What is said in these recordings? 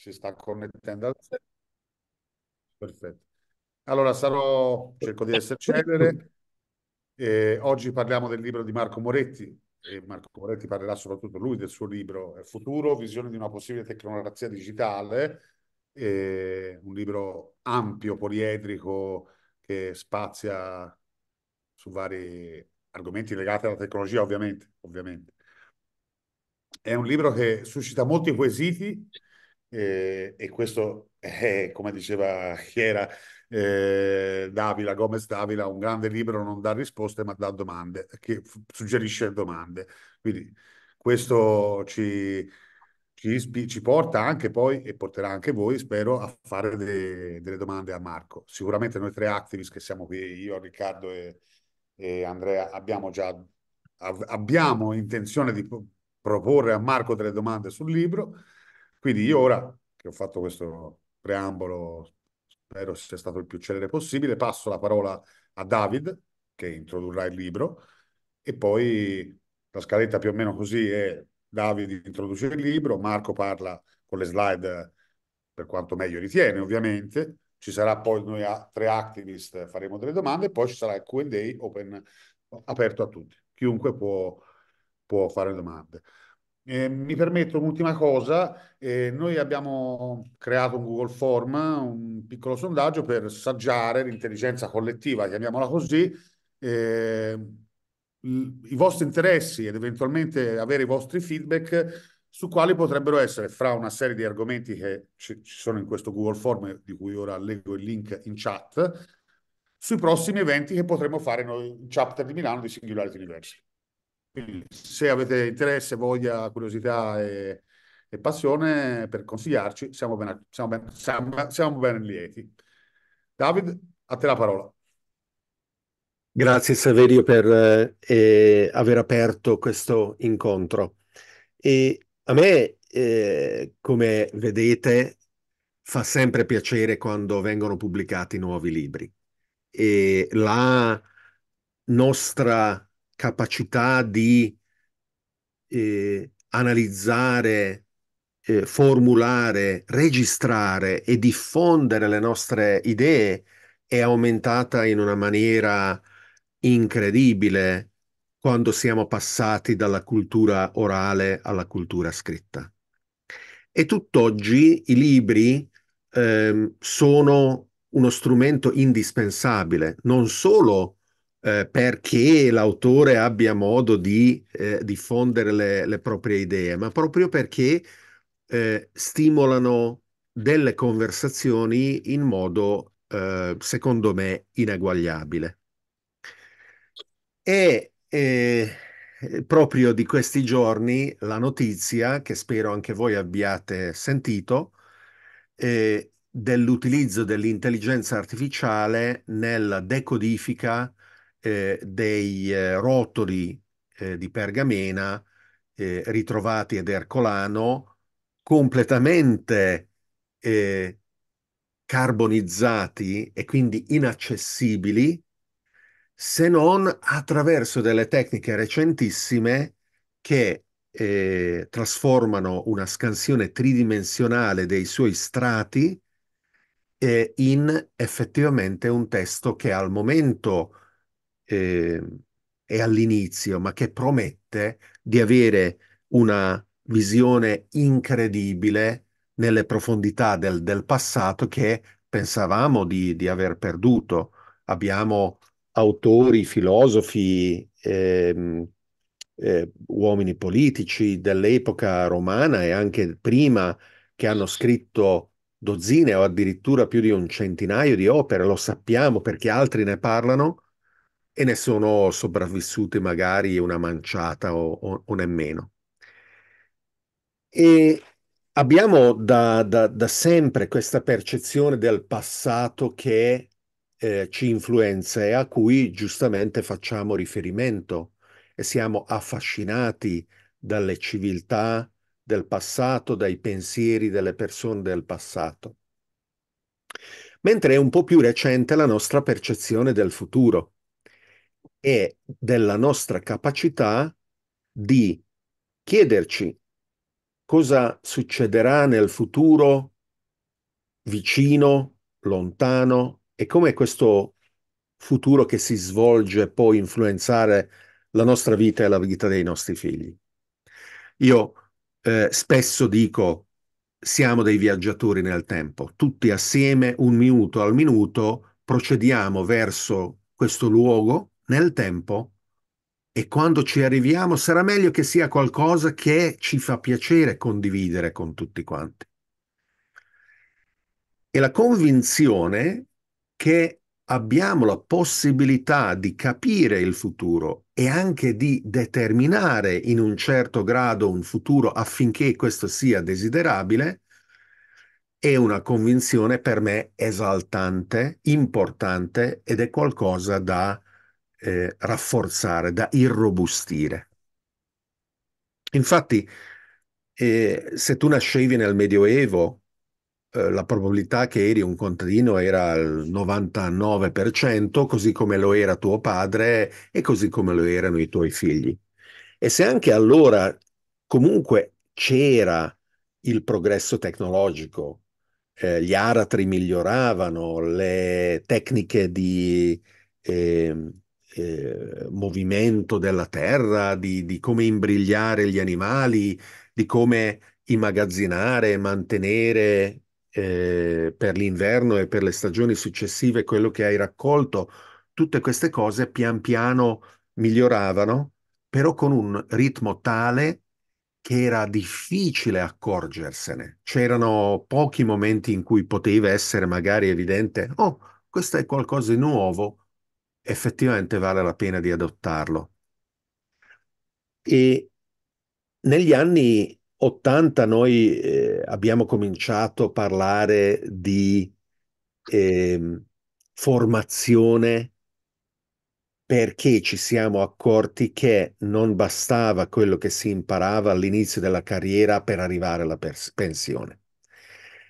si sta connettendo al Perfetto. Allora sarò, cerco di essere celere. Eh, oggi parliamo del libro di Marco Moretti e Marco Moretti parlerà soprattutto lui del suo libro Il Futuro, visione di una possibile tecnologia digitale, eh, un libro ampio, poliedrico, che spazia su vari argomenti legati alla tecnologia, ovviamente. ovviamente. È un libro che suscita molti quesiti eh, e questo è, eh, come diceva Chiera eh, Davila, Gomez Davila, un grande libro non dà risposte ma dà domande, che suggerisce domande. Quindi questo ci, ci, ci, porta anche poi, e porterà anche voi, spero, a fare delle, delle domande a Marco. Sicuramente noi tre Activist che siamo qui, io, Riccardo e, e Andrea, abbiamo già av, abbiamo intenzione di proporre a Marco delle domande sul libro quindi io ora che ho fatto questo preambolo, spero sia stato il più celere possibile, passo la parola a David che introdurrà il libro e poi la scaletta più o meno così è David introduce il libro, Marco parla con le slide per quanto meglio ritiene ovviamente, ci sarà poi noi a, tre activist faremo delle domande e poi ci sarà il Q&A open aperto a tutti, chiunque può, può fare domande. Eh, mi permetto un'ultima cosa, eh, noi abbiamo creato un Google Form, un piccolo sondaggio per saggiare l'intelligenza collettiva, chiamiamola così, eh, i vostri interessi ed eventualmente avere i vostri feedback su quali potrebbero essere, fra una serie di argomenti che ci, ci sono in questo Google Form, di cui ora leggo il link in chat, sui prossimi eventi che potremo fare noi in chapter di Milano di Singularity University se avete interesse, voglia, curiosità e, e passione per consigliarci, siamo ben, siamo, ben, siamo ben lieti. David, a te la parola. Grazie Saverio per eh, eh, aver aperto questo incontro. E a me, eh, come vedete, fa sempre piacere quando vengono pubblicati nuovi libri. E la nostra capacità di eh, analizzare, eh, formulare, registrare e diffondere le nostre idee è aumentata in una maniera incredibile quando siamo passati dalla cultura orale alla cultura scritta. E tutt'oggi i libri eh, sono uno strumento indispensabile non solo eh, perché l'autore abbia modo di eh, diffondere le, le, proprie idee, ma proprio perché eh, stimolano delle conversazioni in modo, eh, secondo me, ineguagliabile. E eh, proprio di questi giorni la notizia, che spero anche voi abbiate sentito, eh, dell'utilizzo dell'intelligenza artificiale nella decodifica eh, dei eh, rotoli eh, di pergamena eh, ritrovati ad Ercolano completamente eh, carbonizzati e quindi inaccessibili se non attraverso delle tecniche recentissime che eh, trasformano una scansione tridimensionale dei suoi strati in effettivamente un testo che al momento eh, è all'inizio, ma che promette di avere una visione incredibile nelle profondità del, del passato che pensavamo di, di, aver perduto. Abbiamo autori, filosofi, eh, eh, uomini politici dell'epoca romana e anche prima che hanno scritto dozzine o addirittura più di un centinaio di opere, lo sappiamo perché altri ne parlano, e ne sono sopravvissute magari una manciata o, o, o nemmeno. E abbiamo da, da, da, sempre questa percezione del passato che eh, ci influenza e a cui giustamente facciamo riferimento e siamo affascinati dalle civiltà del passato, dai pensieri delle persone del passato. Mentre è un po' più recente la nostra percezione del futuro e della nostra capacità di chiederci cosa succederà nel futuro vicino, lontano e come questo futuro che si svolge può influenzare la nostra vita e la vita dei nostri figli. Io eh, spesso dico siamo dei viaggiatori nel tempo, tutti assieme, un minuto al minuto, procediamo verso questo luogo nel tempo e quando ci arriviamo sarà meglio che sia qualcosa che ci fa piacere condividere con tutti quanti. E la convinzione che abbiamo la possibilità di capire il futuro e anche di determinare in un certo grado un futuro affinché questo sia desiderabile, è una convinzione per me esaltante, importante ed è qualcosa da eh, rafforzare, da irrobustire. Infatti, eh, se tu nascevi nel Medioevo, eh, la probabilità che eri un contadino era il 99%, così come lo era tuo padre e così come lo erano i tuoi figli. E se anche allora comunque c'era il progresso tecnologico, eh, gli aratri miglioravano, le tecniche di eh, eh, movimento della terra, di, di, come imbrigliare gli animali, di come immagazzinare, e mantenere eh, per l'inverno e per le stagioni successive quello che hai raccolto. Tutte queste cose pian piano miglioravano, però con un ritmo tale che era difficile accorgersene. C'erano pochi momenti in cui poteva essere magari evidente, oh, questo è qualcosa di nuovo, effettivamente vale la pena di adottarlo. E negli anni 80 noi eh, abbiamo cominciato a parlare di eh, formazione perché ci siamo accorti che non bastava quello che si imparava all'inizio della carriera per arrivare alla pensione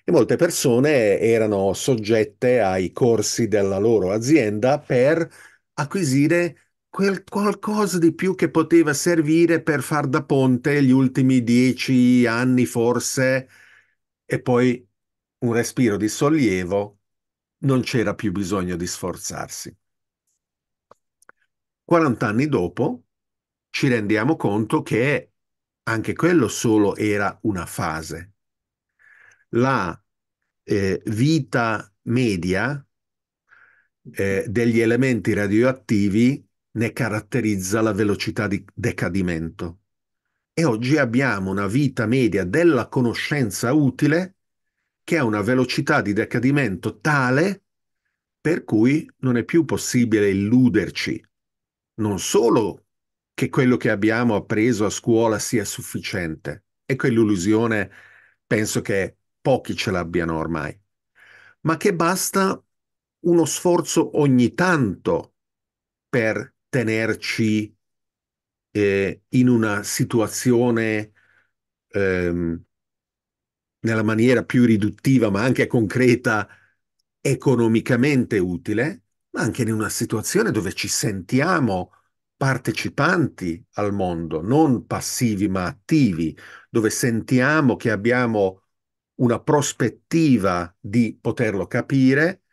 e molte persone erano soggette ai corsi della loro azienda per acquisire quel qualcosa di più che poteva servire per far da ponte gli ultimi dieci anni forse e poi un respiro di sollievo, non c'era più bisogno di sforzarsi. 40 anni dopo ci rendiamo conto che anche quello solo era una fase, la eh, vita media eh, mm-hmm. degli elementi radioattivi ne caratterizza la velocità di decadimento. E oggi abbiamo una vita media della conoscenza utile che ha una velocità di decadimento tale per cui non è più possibile illuderci non solo che quello che abbiamo appreso a scuola sia sufficiente, e quell'illusione penso che pochi ce l'abbiano ormai, ma che basta uno sforzo ogni tanto per tenerci eh, in una situazione ehm, nella maniera più riduttiva ma anche concreta economicamente utile, ma anche in una situazione dove ci sentiamo partecipanti al mondo, non passivi ma attivi, dove sentiamo che abbiamo una prospettiva di poterlo capire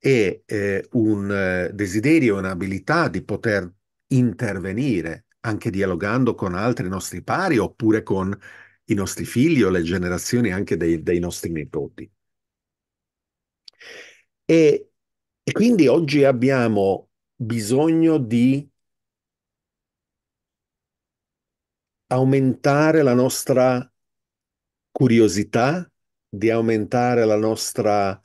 e eh, un eh, desiderio un'abilità di poter intervenire anche dialogando con altri nostri pari oppure con i nostri figli o le generazioni anche dei, dei nostri nipoti. E, e quindi oggi abbiamo bisogno di aumentare la nostra curiosità di aumentare la nostra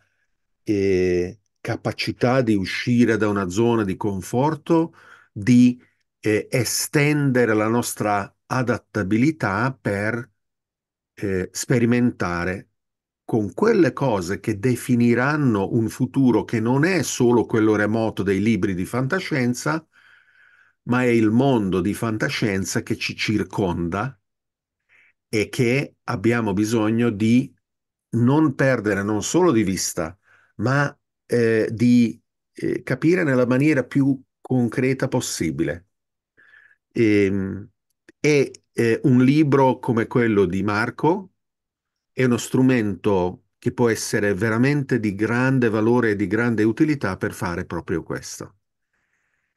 eh, capacità di uscire da una zona di conforto, di eh, estendere la nostra adattabilità per eh, sperimentare con quelle cose che definiranno un futuro che non è solo quello remoto dei libri di fantascienza, ma è il mondo di fantascienza che ci circonda e che abbiamo bisogno di non perdere non solo di vista, ma eh, di eh, capire nella maniera più concreta possibile. E, ehm, e eh, un libro come quello di Marco è uno strumento che può essere veramente di grande valore e di grande utilità per fare proprio questo.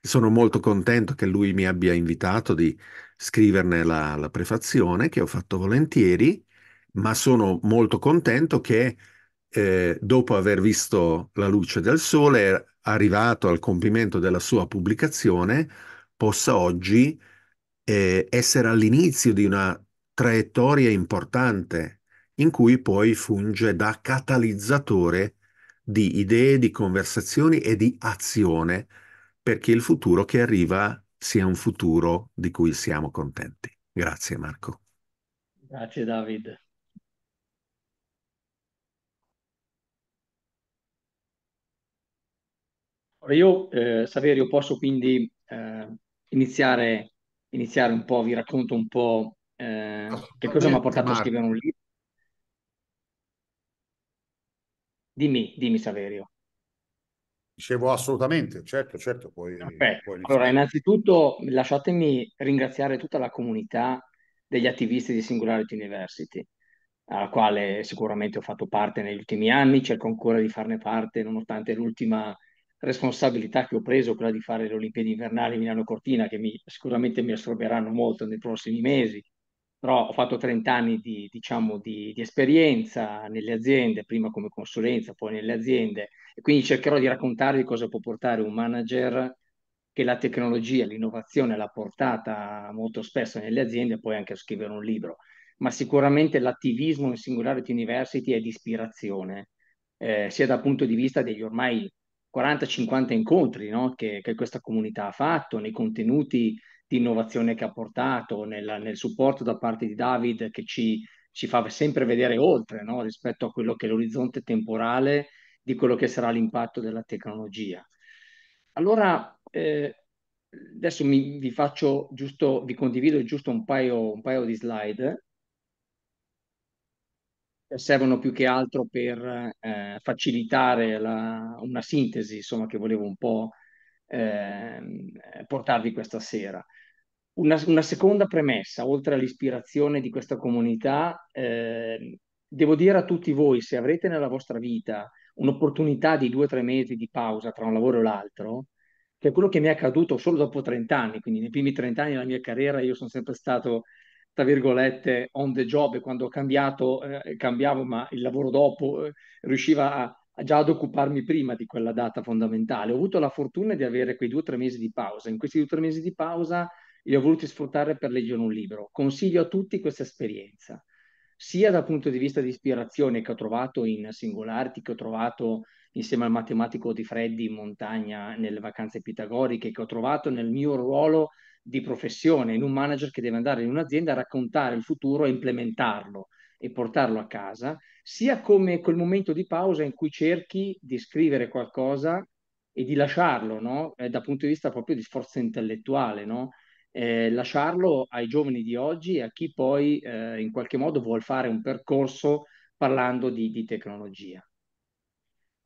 Sono molto contento che lui mi abbia invitato di scriverne la, la prefazione, che ho fatto volentieri, ma sono molto contento che eh, dopo aver visto la luce del sole, arrivato al compimento della sua pubblicazione, possa oggi eh, essere all'inizio di una traiettoria importante in cui poi funge da catalizzatore di idee, di conversazioni e di azione perché il futuro che arriva sia un futuro di cui siamo contenti. Grazie Marco. Grazie David. Ora io, eh, Saverio, posso quindi eh, iniziare, iniziare, un po', vi racconto un po' eh, che cosa mi ha portato Marco. a scrivere un libro. Dimmi, dimmi Saverio. Dicevo assolutamente, certo, certo. Puoi, puoi allora, innanzitutto lasciatemi ringraziare tutta la comunità degli attivisti di Singularity University, alla quale sicuramente ho fatto parte negli ultimi anni, cerco ancora di farne parte nonostante l'ultima responsabilità che ho preso, quella di fare le Olimpiadi invernali Milano-Cortina, che mi, sicuramente mi assorberanno molto nei prossimi mesi, però ho fatto 30 anni di, diciamo, di, di, esperienza nelle aziende, prima come consulenza, poi nelle aziende, e quindi cercherò di raccontarvi cosa può portare un manager che la tecnologia, l'innovazione l'ha portata molto spesso nelle aziende e poi anche a scrivere un libro. Ma sicuramente l'attivismo in Singularity University è di ispirazione, eh, sia dal punto di vista degli ormai 40-50 incontri no? che, che, questa comunità ha fatto, nei contenuti di innovazione che ha portato, nel, nel supporto da parte di David che ci, ci fa sempre vedere oltre no? rispetto a quello che è l'orizzonte temporale di quello che sarà l'impatto della tecnologia. Allora, eh, adesso mi, vi faccio giusto, vi condivido giusto un paio, un paio di slide servono più che altro per eh, facilitare la, una sintesi insomma, che volevo un po' eh, portarvi questa sera. Una, una, seconda premessa, oltre all'ispirazione di questa comunità, eh, devo dire a tutti voi, se avrete nella vostra vita un'opportunità di due o tre mesi di pausa tra un lavoro e l'altro, che è quello che mi è accaduto solo dopo 30 anni, quindi nei primi 30 anni della mia carriera io sono sempre stato tra virgolette, on the job, e quando ho cambiato, eh, cambiavo, ma il lavoro dopo eh, riusciva a, a già ad occuparmi prima di quella data fondamentale. Ho avuto la fortuna di avere quei due o tre mesi di pausa. In questi due o tre mesi di pausa li ho voluti sfruttare per leggere un libro. Consiglio a tutti questa esperienza, sia dal punto di vista di ispirazione che ho trovato in Singolarti, che ho trovato insieme al matematico Di Freddi in montagna nelle vacanze pitagoriche, che ho trovato nel mio ruolo di professione, in un manager che deve andare in un'azienda a raccontare il futuro e implementarlo e portarlo a casa, sia come quel momento di pausa in cui cerchi di scrivere qualcosa e di lasciarlo, no? eh, dal punto di vista proprio di sforzo intellettuale, no? eh, lasciarlo ai giovani di oggi e a chi poi eh, in qualche modo vuole fare un percorso parlando di, di tecnologia.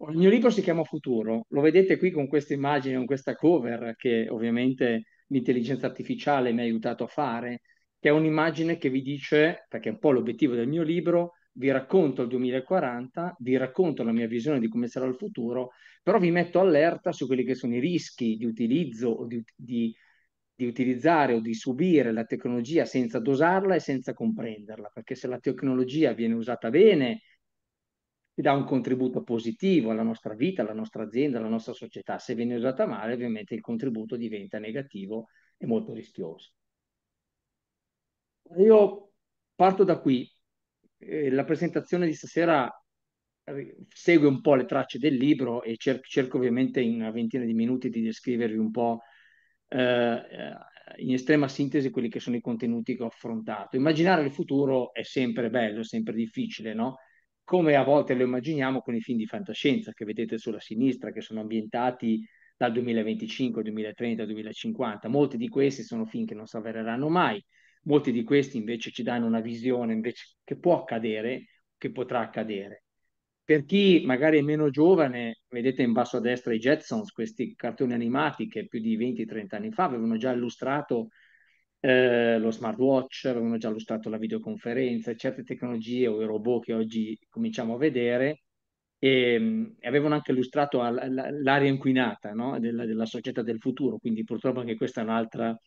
Il mio libro si chiama Futuro, lo vedete qui con questa immagine, con questa cover che ovviamente l'intelligenza artificiale mi ha aiutato a fare, che è un'immagine che vi dice, perché è un po' l'obiettivo del mio libro, vi racconto il 2040, vi racconto la mia visione di come sarà il futuro, però vi metto allerta su quelli che sono i rischi di utilizzo o di, di, di utilizzare o di subire la tecnologia senza dosarla e senza comprenderla, perché se la tecnologia viene usata bene che dà un contributo positivo alla nostra vita, alla nostra azienda, alla nostra società. Se viene usata male, ovviamente il contributo diventa negativo e molto rischioso. Io parto da qui. Eh, la presentazione di stasera eh, segue un po' le tracce del libro e cer- cerco ovviamente in una ventina di minuti di descrivervi un po' eh, eh, in estrema sintesi quelli che sono i contenuti che ho affrontato. Immaginare il futuro è sempre bello, è sempre difficile, no? come a volte lo immaginiamo con i film di fantascienza che vedete sulla sinistra, che sono ambientati dal 2025, 2030, 2050. Molti di questi sono film che non si avvereranno mai, molti di questi invece ci danno una visione invece che può accadere, che potrà accadere. Per chi magari è meno giovane, vedete in basso a destra i Jetsons, questi cartoni animati che più di 20-30 anni fa avevano già illustrato eh, lo smartwatch, avevano già illustrato la videoconferenza, certe tecnologie o i robot che oggi cominciamo a vedere, e, ehm, e avevano anche illustrato al, al, l'area inquinata no? della, della, società del futuro, quindi purtroppo anche questa è un'altra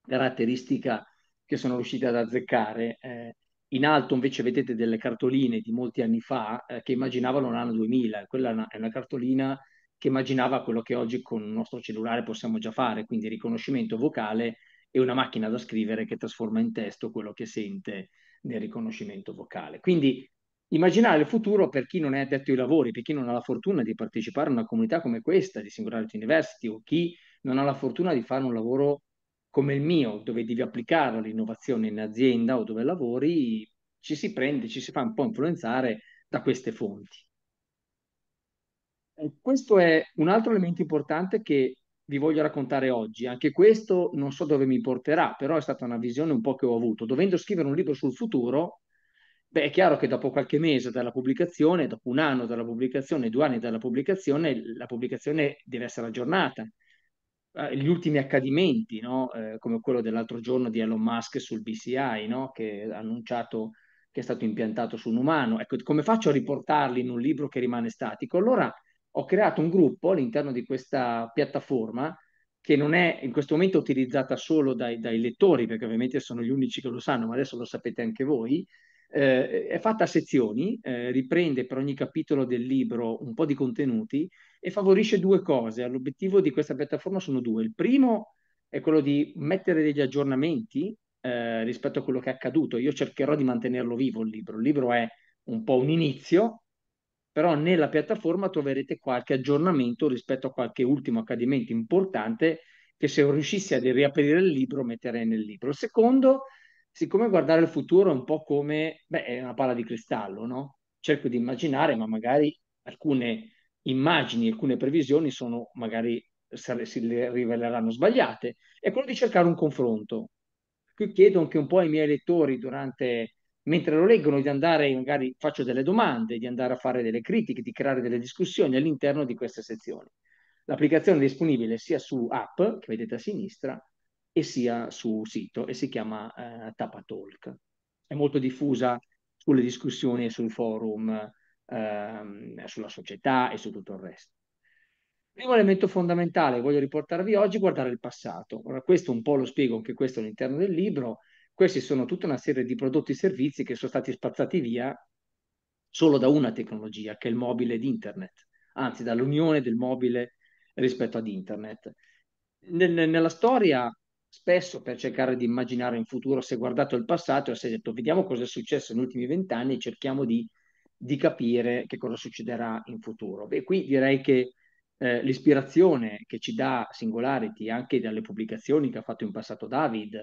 caratteristica che sono riusciti ad azzeccare. Eh, in alto invece vedete delle cartoline di molti anni fa eh, che immaginavano l'anno 2000, quella è una, è una cartolina che immaginava quello che oggi con il nostro cellulare possiamo già fare, quindi riconoscimento vocale e una macchina da scrivere che trasforma in testo quello che sente nel riconoscimento vocale. Quindi immaginare il futuro per chi non è addetto ai lavori, per chi non ha la fortuna di partecipare a una comunità come questa di Singularity University o chi non ha la fortuna di fare un lavoro come il mio, dove devi applicare l'innovazione in azienda o dove lavori, ci si prende, ci si fa un po' influenzare da queste fonti. E questo è un altro elemento importante che vi voglio raccontare oggi. Anche questo non so dove mi porterà, però è stata una visione un po' che ho avuto. Dovendo scrivere un libro sul futuro, beh, è chiaro che dopo qualche mese dalla pubblicazione, dopo un anno dalla pubblicazione, due anni dalla pubblicazione, la pubblicazione deve essere aggiornata. Eh, gli ultimi accadimenti, no? eh, come quello dell'altro giorno di Elon Musk sul BCI, no? che ha annunciato che è stato impiantato su un umano, ecco, come faccio a riportarli in un libro che rimane statico? Allora ho creato un gruppo all'interno di questa piattaforma che non è in questo momento utilizzata solo dai, dai lettori, perché ovviamente sono gli unici che lo sanno, ma adesso lo sapete anche voi, eh, è fatta a sezioni, eh, riprende per ogni capitolo del libro un po' di contenuti e favorisce due cose. L'obiettivo di questa piattaforma sono due. Il primo è quello di mettere degli aggiornamenti eh, rispetto a quello che è accaduto. Io cercherò di mantenerlo vivo il libro. Il libro è un po' un inizio, però nella piattaforma troverete qualche aggiornamento rispetto a qualche ultimo accadimento importante che se riuscissi a riaprire il libro metterei nel libro. Secondo, siccome guardare il futuro è un po' come, beh, è una palla di cristallo, no? Cerco di immaginare, ma magari alcune immagini, alcune previsioni sono magari si riveleranno sbagliate. È quello di cercare un confronto. Qui chiedo anche un po' ai miei lettori durante mentre lo leggono, di andare, magari faccio delle domande, di andare a fare delle critiche, di creare delle discussioni all'interno di queste sezioni. L'applicazione è disponibile sia su app, che vedete a sinistra, e sia su sito, e si chiama eh, Tapatalk. È molto diffusa sulle discussioni e sul forum, ehm, sulla società e su tutto il resto. Primo elemento fondamentale che voglio riportarvi oggi è guardare il passato. Ora questo un po' lo spiego anche questo all'interno del libro, questi sono tutta una serie di prodotti e servizi che sono stati spazzati via solo da una tecnologia, che è il mobile ed internet, anzi dall'unione del mobile rispetto ad internet. Nel, nella storia, spesso per cercare di immaginare in futuro, si è guardato il passato e si è detto vediamo cosa è successo negli ultimi vent'anni e cerchiamo di, di, capire che cosa succederà in futuro. Beh, qui direi che eh, l'ispirazione che ci dà Singularity, anche dalle pubblicazioni che ha fatto in passato David,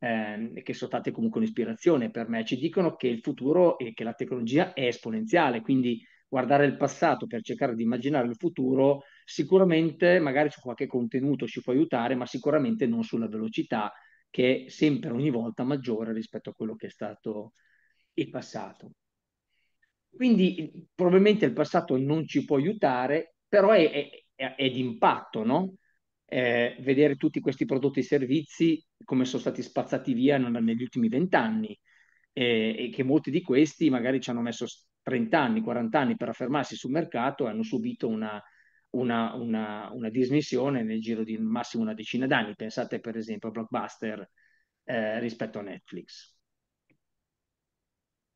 ehm, che sono state comunque un'ispirazione per me, ci dicono che il futuro e che la tecnologia è esponenziale, quindi guardare il passato per cercare di immaginare il futuro sicuramente magari su qualche contenuto ci può aiutare, ma sicuramente non sulla velocità che è sempre ogni volta maggiore rispetto a quello che è stato il passato. Quindi probabilmente il passato non ci può aiutare, però è, è, è d'impatto, no? Eh, vedere tutti questi prodotti e servizi come sono stati spazzati via negli ultimi vent'anni eh, e che molti di questi magari ci hanno messo 30 anni, 40 anni per affermarsi sul mercato e hanno subito una, una, una, una dismissione nel giro di massimo una decina d'anni. Pensate per esempio a Blockbuster eh, rispetto a Netflix.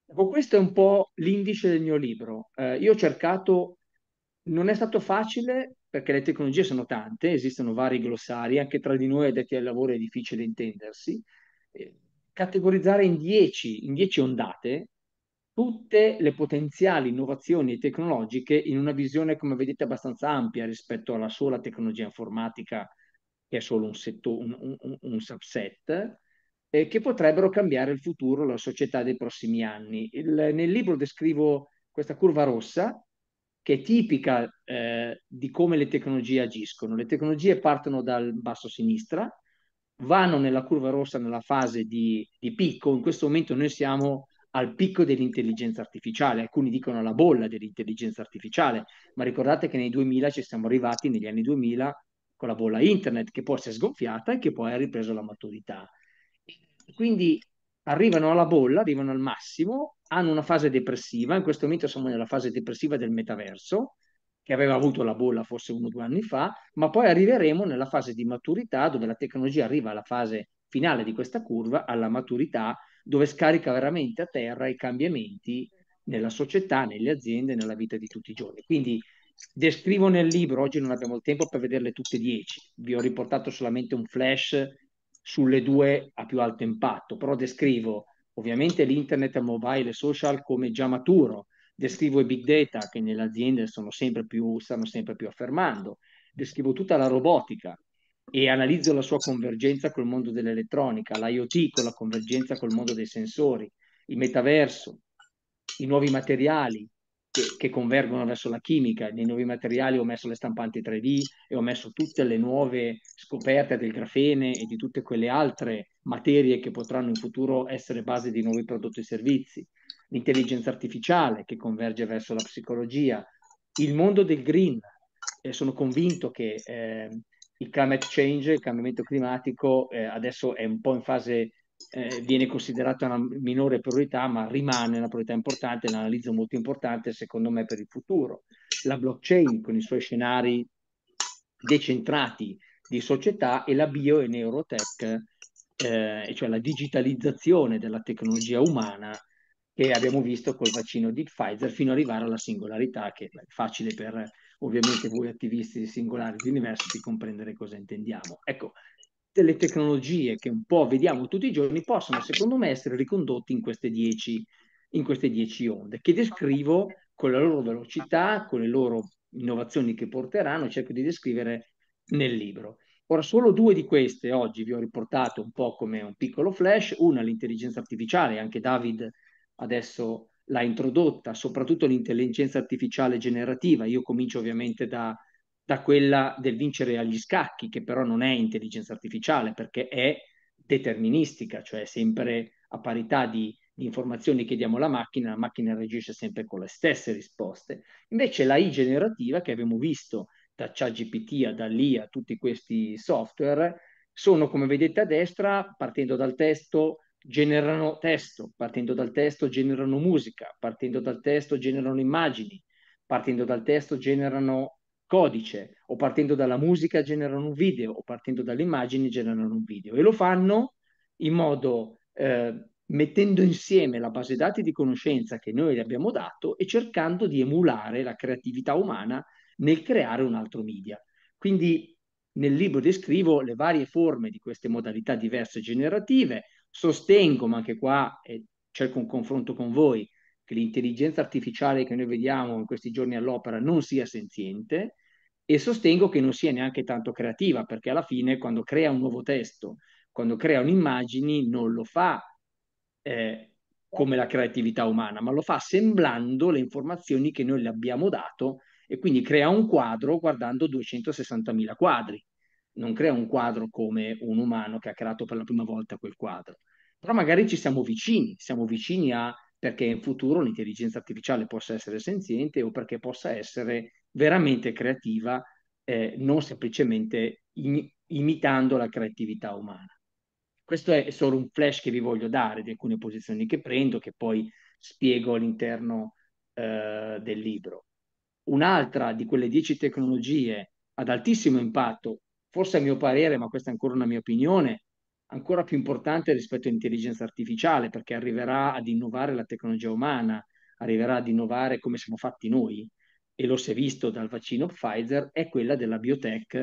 Ecco, questo è un po' l'indice del mio libro. Eh, io ho cercato, non è stato facile perché le tecnologie sono tante, esistono vari glossari, anche tra di noi addetti al lavoro è difficile intendersi. categorizzare in 10, in ondate tutte le potenziali innovazioni tecnologiche in una visione, come vedete, abbastanza ampia rispetto alla sola tecnologia informatica, che è solo un, setto, un, un, un subset, eh, che potrebbero cambiare il futuro, la società dei prossimi anni. Il, nel libro descrivo questa curva rossa, che è tipica eh, di come le tecnologie agiscono. Le tecnologie partono dal basso sinistra, vanno nella curva rossa nella fase di, di picco. In questo momento noi siamo al picco dell'intelligenza artificiale, alcuni dicono alla bolla dell'intelligenza artificiale, ma ricordate che nei 2000 ci siamo arrivati, negli anni 2000, con la bolla internet che poi si è sgonfiata e che poi ha ripreso la maturità. Quindi arrivano alla bolla, arrivano al massimo hanno una fase depressiva, in questo momento siamo nella fase depressiva del metaverso, che aveva avuto la bolla forse uno o due anni fa, ma poi arriveremo nella fase di maturità dove la tecnologia arriva alla fase finale di questa curva, alla maturità, dove scarica veramente a terra i cambiamenti nella società, nelle aziende, nella vita di tutti i giorni. Quindi descrivo nel libro, oggi non abbiamo il tempo per vederle tutte e dieci, vi ho riportato solamente un flash sulle due a più alto impatto, però descrivo Ovviamente l'internet mobile e social come già maturo, descrivo i big data che nelle aziende sempre più, stanno sempre più affermando, descrivo tutta la robotica e analizzo la sua convergenza col mondo dell'elettronica, l'IoT con la convergenza col mondo dei sensori, il metaverso, i nuovi materiali, che, che, convergono verso la chimica, nei nuovi materiali ho messo le stampanti 3D e ho messo tutte le nuove scoperte del grafene e di tutte quelle altre materie che potranno in futuro essere base di nuovi prodotti e servizi, l'intelligenza artificiale che converge verso la psicologia, il mondo del green, eh, sono convinto che eh, il climate change, il cambiamento climatico eh, adesso è un po' in fase eh, viene considerata una minore priorità, ma rimane una priorità importante, l'analizzo molto importante secondo me per il futuro. La blockchain con i suoi scenari decentrati di società e la bio e neurotech, eh, cioè la digitalizzazione della tecnologia umana che abbiamo visto col vaccino di Pfizer fino ad arrivare alla singolarità, che è facile per ovviamente voi attivisti di singolari di university comprendere cosa intendiamo. Ecco, le tecnologie che un po' vediamo tutti i giorni possono, secondo me, essere ricondotte in queste dieci onde, che descrivo con la loro velocità, con le loro innovazioni che porteranno, cerco di descrivere nel libro. Ora, solo due di queste oggi vi ho riportato un po' come un piccolo flash, una l'intelligenza artificiale, anche David adesso l'ha introdotta, soprattutto l'intelligenza artificiale generativa. Io comincio ovviamente da, da quella del vincere agli scacchi, che però non è intelligenza artificiale perché è deterministica, cioè sempre a parità di, di informazioni che diamo alla macchina, la macchina reagisce sempre con le stesse risposte. Invece la I generativa che abbiamo visto da ChatGPT a Dallia, tutti questi software, sono come vedete a destra, partendo dal testo generano testo, partendo dal testo generano musica, partendo dal testo generano immagini, partendo dal testo generano codice o partendo dalla musica generano un video o partendo dalle immagini generano un video e lo fanno in modo eh, mettendo insieme la base dati di conoscenza che noi gli abbiamo dato e cercando di emulare la creatività umana nel creare un altro media. Quindi nel libro descrivo le varie forme di queste modalità diverse generative, sostengo, ma anche qua eh, cerco un confronto con voi, che l'intelligenza artificiale che noi vediamo in questi giorni all'opera non sia senziente, e sostengo che non sia neanche tanto creativa, perché alla fine quando crea un nuovo testo, quando crea un'immagine, non lo fa eh, come la creatività umana, ma lo fa sembrando le informazioni che noi le abbiamo dato e quindi crea un quadro guardando 260.000 quadri. Non crea un quadro come un umano che ha creato per la prima volta quel quadro. Però magari ci siamo vicini, siamo vicini a perché in futuro l'intelligenza artificiale possa essere senziente o perché possa essere veramente creativa, eh, non semplicemente in, imitando la creatività umana. Questo è solo un flash che vi voglio dare di alcune posizioni che prendo, che poi spiego all'interno eh, del libro. Un'altra di quelle dieci tecnologie ad altissimo impatto, forse a mio parere, ma questa è ancora una mia opinione, ancora più importante rispetto all'intelligenza artificiale, perché arriverà ad innovare la tecnologia umana, arriverà ad innovare come siamo fatti noi, e lo si è visto dal vaccino Pfizer, è quella della biotech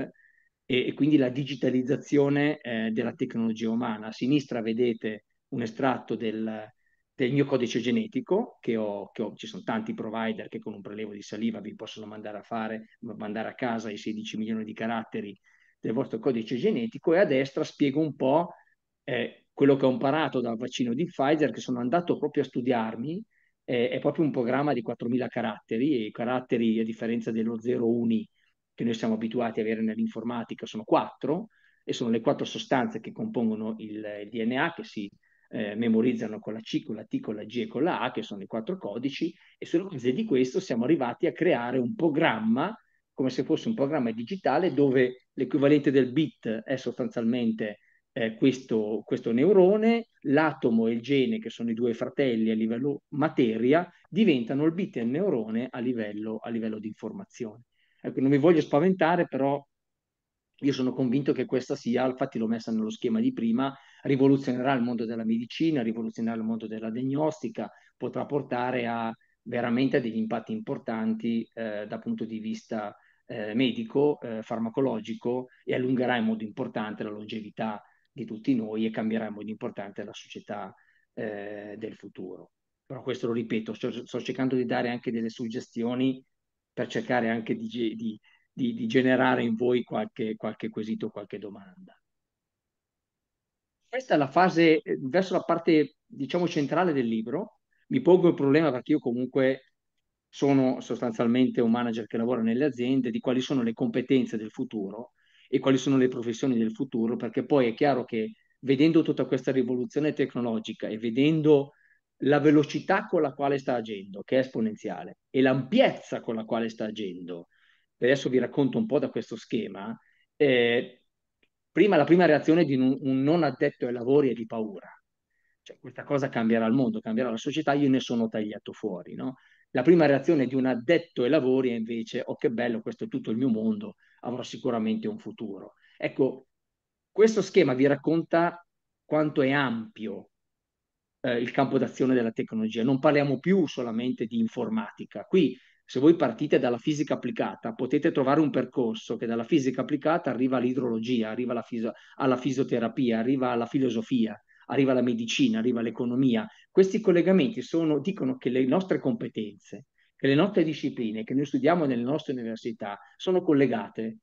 e, e quindi la digitalizzazione eh, della tecnologia umana. A sinistra vedete un estratto del, del mio codice genetico, che, ho, che ho, ci sono tanti provider che con un prelevo di saliva vi possono mandare a fare, mandare a casa i 16 milioni di caratteri del vostro codice genetico e a destra spiego un po' eh, quello che ho imparato dal vaccino di Pfizer, che sono andato proprio a studiarmi eh, è proprio un programma di 4.000 caratteri e i caratteri, a differenza dello 0 uni che noi siamo abituati ad avere nell'informatica, sono quattro e sono le quattro sostanze che compongono il, il DNA che si eh, memorizzano con la C, con la T, con la G e con la A, che sono i quattro codici, e sulla base di questo siamo arrivati a creare un programma, come se fosse un programma digitale, dove l'equivalente del bit è sostanzialmente eh, questo, questo neurone, l'atomo e il gene, che sono i due fratelli a livello materia, diventano il bit e il neurone a livello, a livello di informazione. Ecco, non mi voglio spaventare, però io sono convinto che questa sia, infatti l'ho messa nello schema di prima, rivoluzionerà il mondo della medicina, rivoluzionerà il mondo della diagnostica, potrà portare a, veramente a degli impatti importanti eh, dal punto di vista eh, medico, eh, farmacologico e allungherà in modo importante la longevità di tutti noi e cambierà in modo importante la società eh, del futuro. Però questo lo ripeto, sto, sto, cercando di dare anche delle suggestioni per cercare anche di, di, di, di generare in voi qualche, qualche quesito, qualche domanda questa è la fase verso la parte diciamo centrale del libro mi pongo il problema perché io comunque sono sostanzialmente un manager che lavora nelle aziende di quali sono le competenze del futuro e quali sono le professioni del futuro, perché poi è chiaro che vedendo tutta questa rivoluzione tecnologica e vedendo la velocità con la quale sta agendo, che è esponenziale, e l'ampiezza con la quale sta agendo, adesso vi racconto un po' da questo schema, eh, prima, la prima reazione di un, un non addetto ai lavori è di paura. Cioè, questa cosa cambierà il mondo, cambierà la società, io ne sono tagliato fuori, no? La prima reazione di un addetto ai lavori è invece, oh che bello, questo è tutto il mio mondo, avrà sicuramente un futuro. Ecco, questo schema vi racconta quanto è ampio eh, il campo d'azione della tecnologia. Non parliamo più solamente di informatica. Qui, se voi partite dalla fisica applicata, potete trovare un percorso che dalla fisica applicata arriva all'idrologia, arriva alla, fisi- alla fisioterapia, arriva alla filosofia, arriva alla medicina, arriva all'economia. Questi collegamenti sono, dicono che le nostre competenze che le nostre discipline che noi studiamo nelle nostre università sono collegate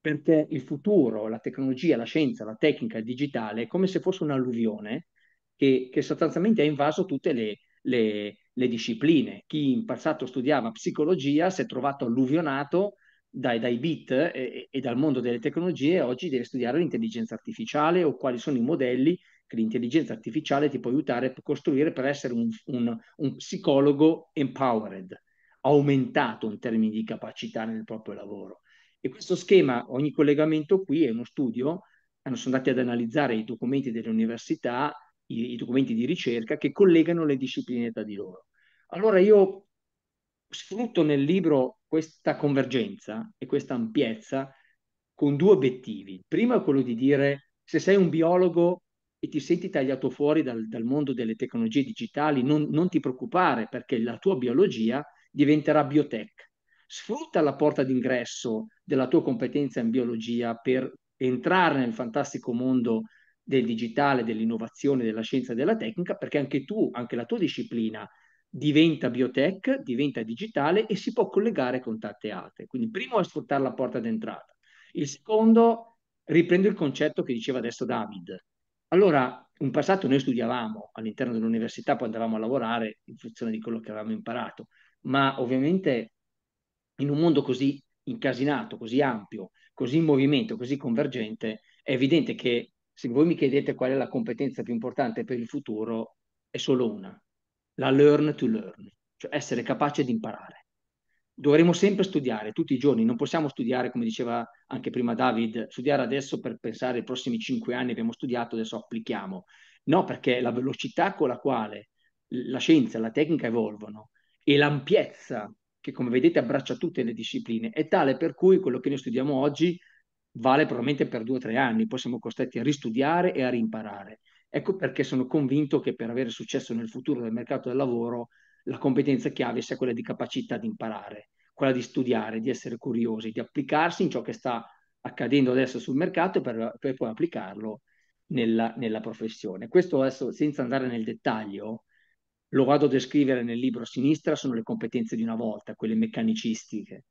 perché il futuro, la tecnologia, la scienza, la tecnica, il digitale è come se fosse un'alluvione che, che sostanzialmente ha invaso tutte le, le, le, discipline. Chi in passato studiava psicologia si è trovato alluvionato dai, dai bit e, e dal mondo delle tecnologie, e oggi deve studiare l'intelligenza artificiale o quali sono i modelli che l'intelligenza artificiale ti può aiutare a costruire per essere un, un, un psicologo empowered aumentato in termini di capacità nel proprio lavoro. E questo schema, ogni collegamento qui è uno studio, sono eh, andati ad analizzare i documenti delle università, i, i documenti di ricerca che collegano le discipline tra di loro. Allora io sfrutto nel libro questa convergenza e questa ampiezza con due obiettivi. Il primo è quello di dire se sei un biologo e ti senti tagliato fuori dal, dal mondo delle tecnologie digitali, non, non, ti preoccupare perché la tua biologia diventerà biotech. Sfrutta la porta d'ingresso della tua competenza in biologia per entrare nel fantastico mondo del digitale, dell'innovazione, della scienza e della tecnica, perché anche tu, anche la tua disciplina diventa biotech, diventa digitale e si può collegare con tante altre. Quindi il primo è sfruttare la porta d'entrata. Il secondo, riprendo il concetto che diceva adesso David. Allora, in passato noi studiavamo all'interno dell'università, poi andavamo a lavorare in funzione di quello che avevamo imparato ma ovviamente in un mondo così incasinato, così ampio, così in movimento, così convergente, è evidente che se voi mi chiedete qual è la competenza più importante per il futuro, è solo una, la learn to learn, cioè essere capace di imparare. Dovremo sempre studiare tutti i giorni, non possiamo studiare, come diceva anche prima David, studiare adesso per pensare ai prossimi cinque anni abbiamo studiato, adesso applichiamo. No, perché la velocità con la quale la scienza e la tecnica evolvono e l'ampiezza che come vedete abbraccia tutte le discipline, è tale per cui quello che noi studiamo oggi vale probabilmente per due o tre anni, poi siamo costretti a ristudiare e a rimparare. Ecco perché sono convinto che per avere successo nel futuro del mercato del lavoro la competenza chiave sia quella di capacità di imparare, quella di studiare, di essere curiosi, di applicarsi in ciò che sta accadendo adesso sul mercato per, per poi applicarlo nella, nella professione. Questo adesso senza andare nel dettaglio, lo vado a descrivere nel libro a sinistra, sono le competenze di una volta, quelle meccanicistiche.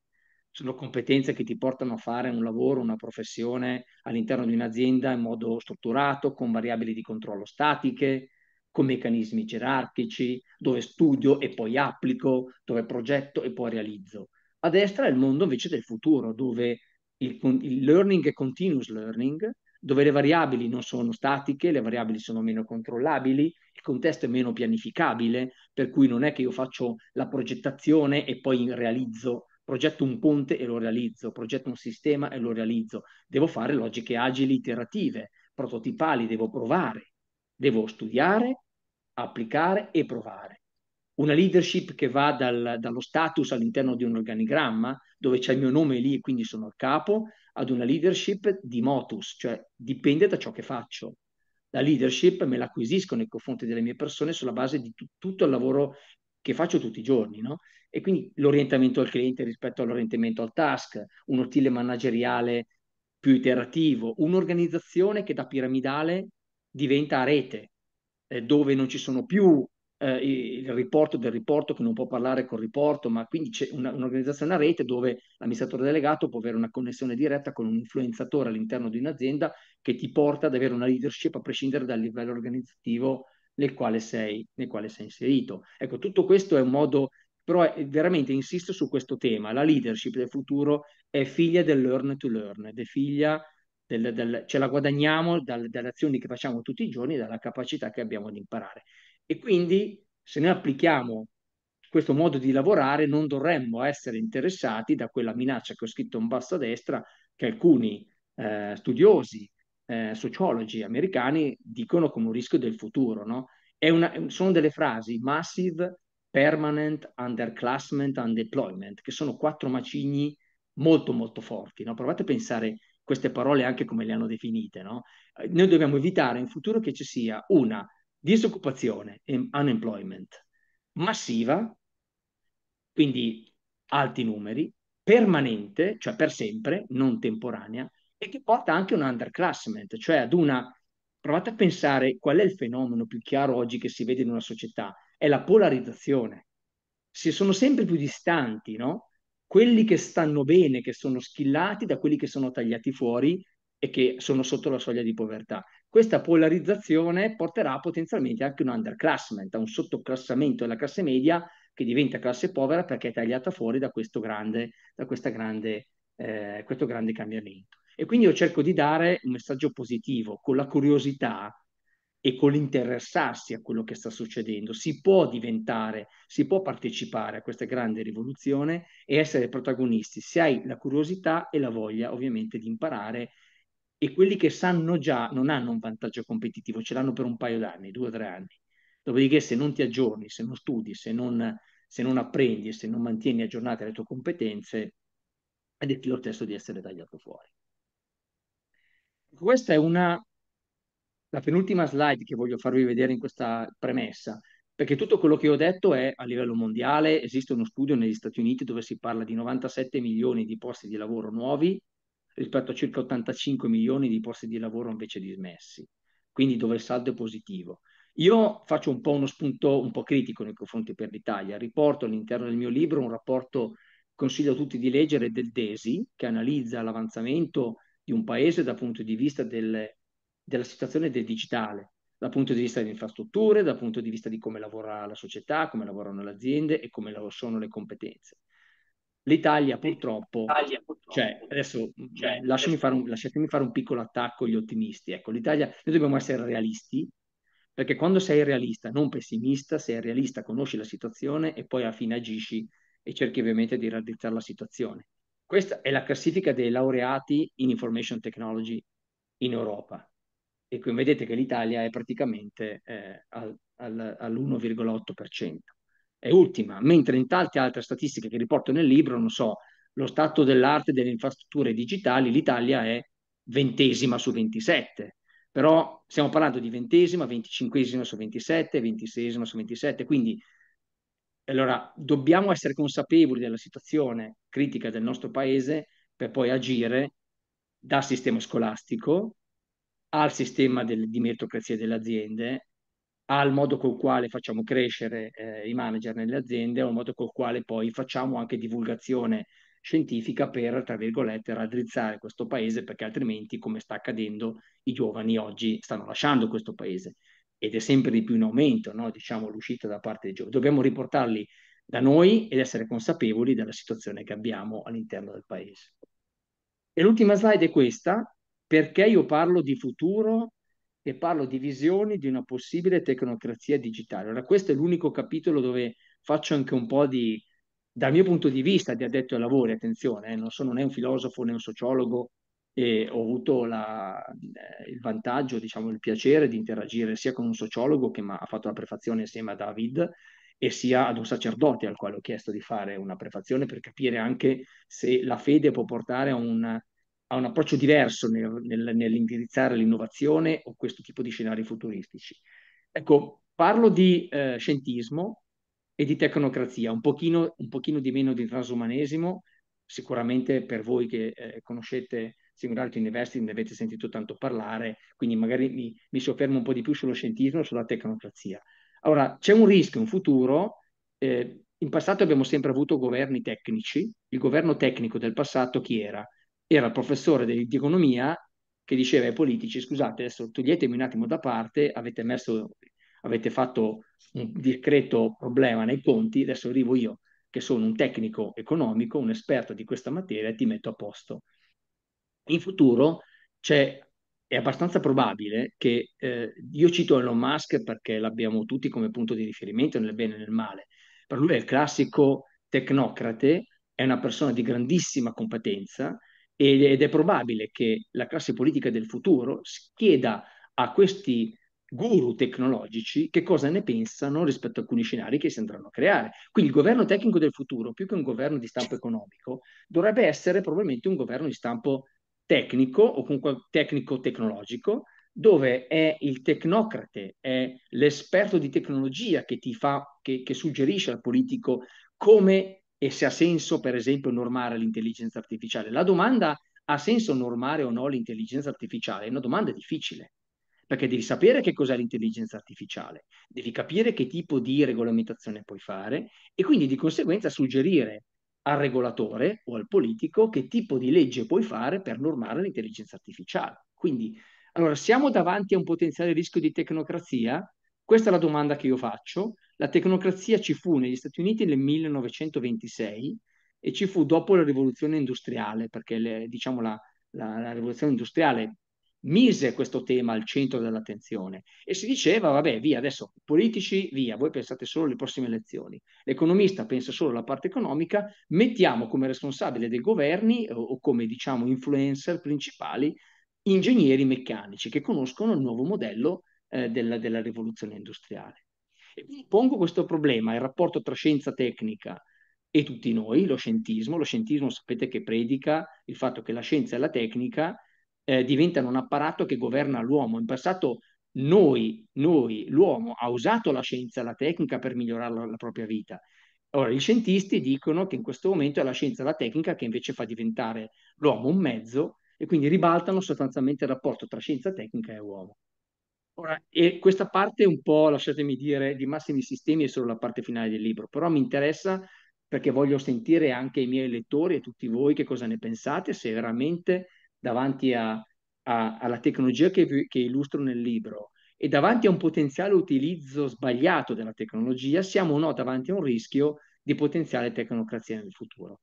Sono competenze che ti portano a fare un lavoro, una professione all'interno di un'azienda in modo strutturato, con variabili di controllo statiche, con meccanismi gerarchici, dove studio e poi applico, dove progetto e poi realizzo. A destra è il mondo invece del futuro, dove il, il learning è continuous learning, dove le variabili non sono statiche, le variabili sono meno controllabili, il contesto è meno pianificabile, per cui non è che io faccio la progettazione e poi realizzo, progetto un ponte e lo realizzo, progetto un sistema e lo realizzo. Devo fare logiche agili, iterative, prototipali, devo provare, devo studiare, applicare e provare. Una leadership che va dal, dallo status all'interno di un organigramma, dove c'è il mio nome lì e quindi sono il capo, ad una leadership di motus, cioè dipende da ciò che faccio la leadership me l'acquisisco nei confronti delle mie persone sulla base di t- tutto il lavoro che faccio tutti i giorni, no? E quindi l'orientamento al cliente rispetto all'orientamento al task, uno stile manageriale più iterativo, un'organizzazione che da piramidale diventa rete, eh, dove non ci sono più eh, il riporto del riporto che non può parlare col riporto, ma quindi c'è una, un'organizzazione a rete dove l'amministratore delegato può avere una connessione diretta con un influenzatore all'interno di un'azienda che ti porta ad avere una leadership a prescindere dal livello organizzativo nel quale sei, nel quale sei inserito. Ecco, tutto questo è un modo, però è, eh, veramente insisto su questo tema, la leadership del futuro è figlia del learn to learn, ed è figlia del, del, ce la guadagniamo dal, dalle azioni che facciamo tutti i giorni e dalla capacità che abbiamo di imparare. E quindi se noi applichiamo questo modo di lavorare non dovremmo essere interessati da quella minaccia che ho scritto in basso a destra che alcuni eh, studiosi, eh, sociologi americani dicono come un rischio del futuro. No? Una, sono delle frasi massive, permanent, underclassment, undeployment, che sono quattro macigni molto molto forti. No? Provate a pensare queste parole anche come le hanno definite. No? Noi dobbiamo evitare in futuro che ci sia una disoccupazione e unemployment massiva, quindi alti numeri, permanente, cioè per sempre, non temporanea, e che porta anche a un underclassment, cioè ad una... Provate a pensare qual è il fenomeno più chiaro oggi che si vede in una società, è la polarizzazione. Si sono sempre più distanti, no? Quelli che stanno bene, che sono schillati, da quelli che sono tagliati fuori e che sono sotto la soglia di povertà. Questa polarizzazione porterà potenzialmente anche un underclassment, a un sottoclassamento della classe media che diventa classe povera perché è tagliata fuori da questo grande, da grande, eh, questo grande cambiamento. E quindi io cerco di dare un messaggio positivo con la curiosità e con l'interessarsi a quello che sta succedendo. Si può diventare, si può partecipare a questa grande rivoluzione e essere protagonisti se hai la curiosità e la voglia ovviamente di imparare e quelli che sanno già non hanno un vantaggio competitivo, ce l'hanno per un paio d'anni, due o tre anni. Dopodiché se non ti aggiorni, se non studi, se non, se non apprendi, se non mantieni aggiornate le tue competenze, è lo stesso di essere tagliato fuori. Questa è una, la penultima slide che voglio farvi vedere in questa premessa, perché tutto quello che ho detto è a livello mondiale, esiste uno studio negli Stati Uniti dove si parla di 97 milioni di posti di lavoro nuovi rispetto a circa 85 milioni di posti di lavoro invece dismessi, quindi dove il saldo è positivo. Io faccio un po' uno spunto un po' critico nei confronti per l'Italia, riporto all'interno del mio libro un rapporto, consiglio a tutti di leggere, del DESI, che analizza l'avanzamento di un paese dal punto di vista del, della situazione del digitale, dal punto di vista delle infrastrutture, dal punto di vista di come lavora la società, come lavorano le aziende e come sono le competenze. L'Italia purtroppo, L'Italia, purtroppo cioè, adesso cioè, lasciami fare un, lasciatemi fare un piccolo attacco agli ottimisti. Ecco, l'Italia, noi dobbiamo essere realisti, perché quando sei realista, non pessimista, sei realista, conosci la situazione e poi alla fine agisci e cerchi ovviamente di raddrizzare la situazione. Questa è la classifica dei laureati in information technology in Europa. E qui vedete che l'Italia è praticamente eh, al, al, all'1,8% è ultima, mentre in tante altre statistiche che riporto nel libro, non so, lo stato dell'arte delle infrastrutture digitali, l'Italia è ventesima su 27, però stiamo parlando di ventesima, venticinquesima su 27, ventisesima su 27, quindi allora dobbiamo essere consapevoli della situazione critica del nostro paese per poi agire dal sistema scolastico al sistema del, di meritocrazia delle aziende al modo col quale facciamo crescere eh, i manager nelle aziende, al modo col quale poi facciamo anche divulgazione scientifica per, tra virgolette, raddrizzare questo paese, perché altrimenti, come sta accadendo, i giovani oggi stanno lasciando questo paese ed è sempre di più in aumento, no? diciamo, l'uscita da parte dei giovani. Dobbiamo riportarli da noi ed essere consapevoli della situazione che abbiamo all'interno del paese. E l'ultima slide è questa, perché io parlo di futuro e parlo di visioni di una possibile tecnocrazia digitale. Ora, questo è l'unico capitolo dove faccio anche un po' di, dal mio punto di vista, di addetto ai lavori, attenzione, eh, non sono né un filosofo né un sociologo, e ho avuto la, eh, il vantaggio, diciamo il piacere di interagire sia con un sociologo che mi ha fatto la prefazione insieme a David e sia ad un sacerdote al quale ho chiesto di fare una prefazione per capire anche se la fede può portare a un ha un approccio diverso nel, nel, nell'indirizzare l'innovazione o questo tipo di scenari futuristici. Ecco, parlo di eh, scientismo e di tecnocrazia, un pochino, un pochino, di meno di transumanesimo, sicuramente per voi che eh, conoscete Singularity University ne avete sentito tanto parlare, quindi magari mi, mi soffermo un po' di più sullo scientismo e sulla tecnocrazia. Allora, c'è un rischio, un futuro. Eh, in passato abbiamo sempre avuto governi tecnici. Il governo tecnico del passato chi era? era il professore di, di economia che diceva ai politici, scusate, adesso toglietemi un attimo da parte, avete, messo, avete fatto un discreto problema nei conti, adesso arrivo io, che sono un tecnico economico, un esperto di questa materia, e ti metto a posto. In futuro c'è è abbastanza probabile che eh, io cito Elon Musk perché l'abbiamo tutti come punto di riferimento nel bene e nel male. Per lui è il classico tecnocrate, è una persona di grandissima competenza, ed è probabile che la classe politica del futuro chieda a questi guru tecnologici che cosa ne pensano rispetto a alcuni scenari che si andranno a creare. Quindi il governo tecnico del futuro, più che un governo di stampo economico, dovrebbe essere probabilmente un governo di stampo tecnico o comunque tecnico-tecnologico, dove è il tecnocrate, è l'esperto di tecnologia che ti fa, che, che suggerisce al politico come e se ha senso, per esempio, normare l'intelligenza artificiale. La domanda ha senso normare o no l'intelligenza artificiale? È una domanda difficile, perché devi sapere che cos'è l'intelligenza artificiale, devi capire che tipo di regolamentazione puoi fare e quindi di conseguenza suggerire al regolatore o al politico che tipo di legge puoi fare per normare l'intelligenza artificiale. Quindi, allora, siamo davanti a un potenziale rischio di tecnocrazia? Questa è la domanda che io faccio. La tecnocrazia ci fu negli Stati Uniti nel 1926 e ci fu dopo la rivoluzione industriale, perché le, diciamo la, la, la rivoluzione industriale mise questo tema al centro dell'attenzione e si diceva, vabbè, via, adesso politici, via, voi pensate solo alle prossime elezioni, l'economista pensa solo alla parte economica, mettiamo come responsabile dei governi o, o come diciamo influencer principali ingegneri meccanici che conoscono il nuovo modello eh, della, della rivoluzione industriale. Pongo questo problema, il rapporto tra scienza tecnica e tutti noi, lo scientismo, lo scientismo sapete che predica il fatto che la scienza e la tecnica eh, diventano un apparato che governa l'uomo. In passato noi, noi, l'uomo, ha usato la scienza e la tecnica per migliorare la, la propria vita. Ora, gli scientisti dicono che in questo momento è la scienza e la tecnica che invece fa diventare l'uomo un mezzo e quindi ribaltano sostanzialmente il rapporto tra scienza tecnica e uomo. Ora, e questa parte un po', lasciatemi dire, di massimi sistemi è solo la parte finale del libro, però mi interessa perché voglio sentire anche i miei lettori e tutti voi che cosa ne pensate, se veramente davanti a, a, alla tecnologia che, che illustro nel libro e davanti a un potenziale utilizzo sbagliato della tecnologia, siamo o no davanti a un rischio di potenziale tecnocrazia nel futuro.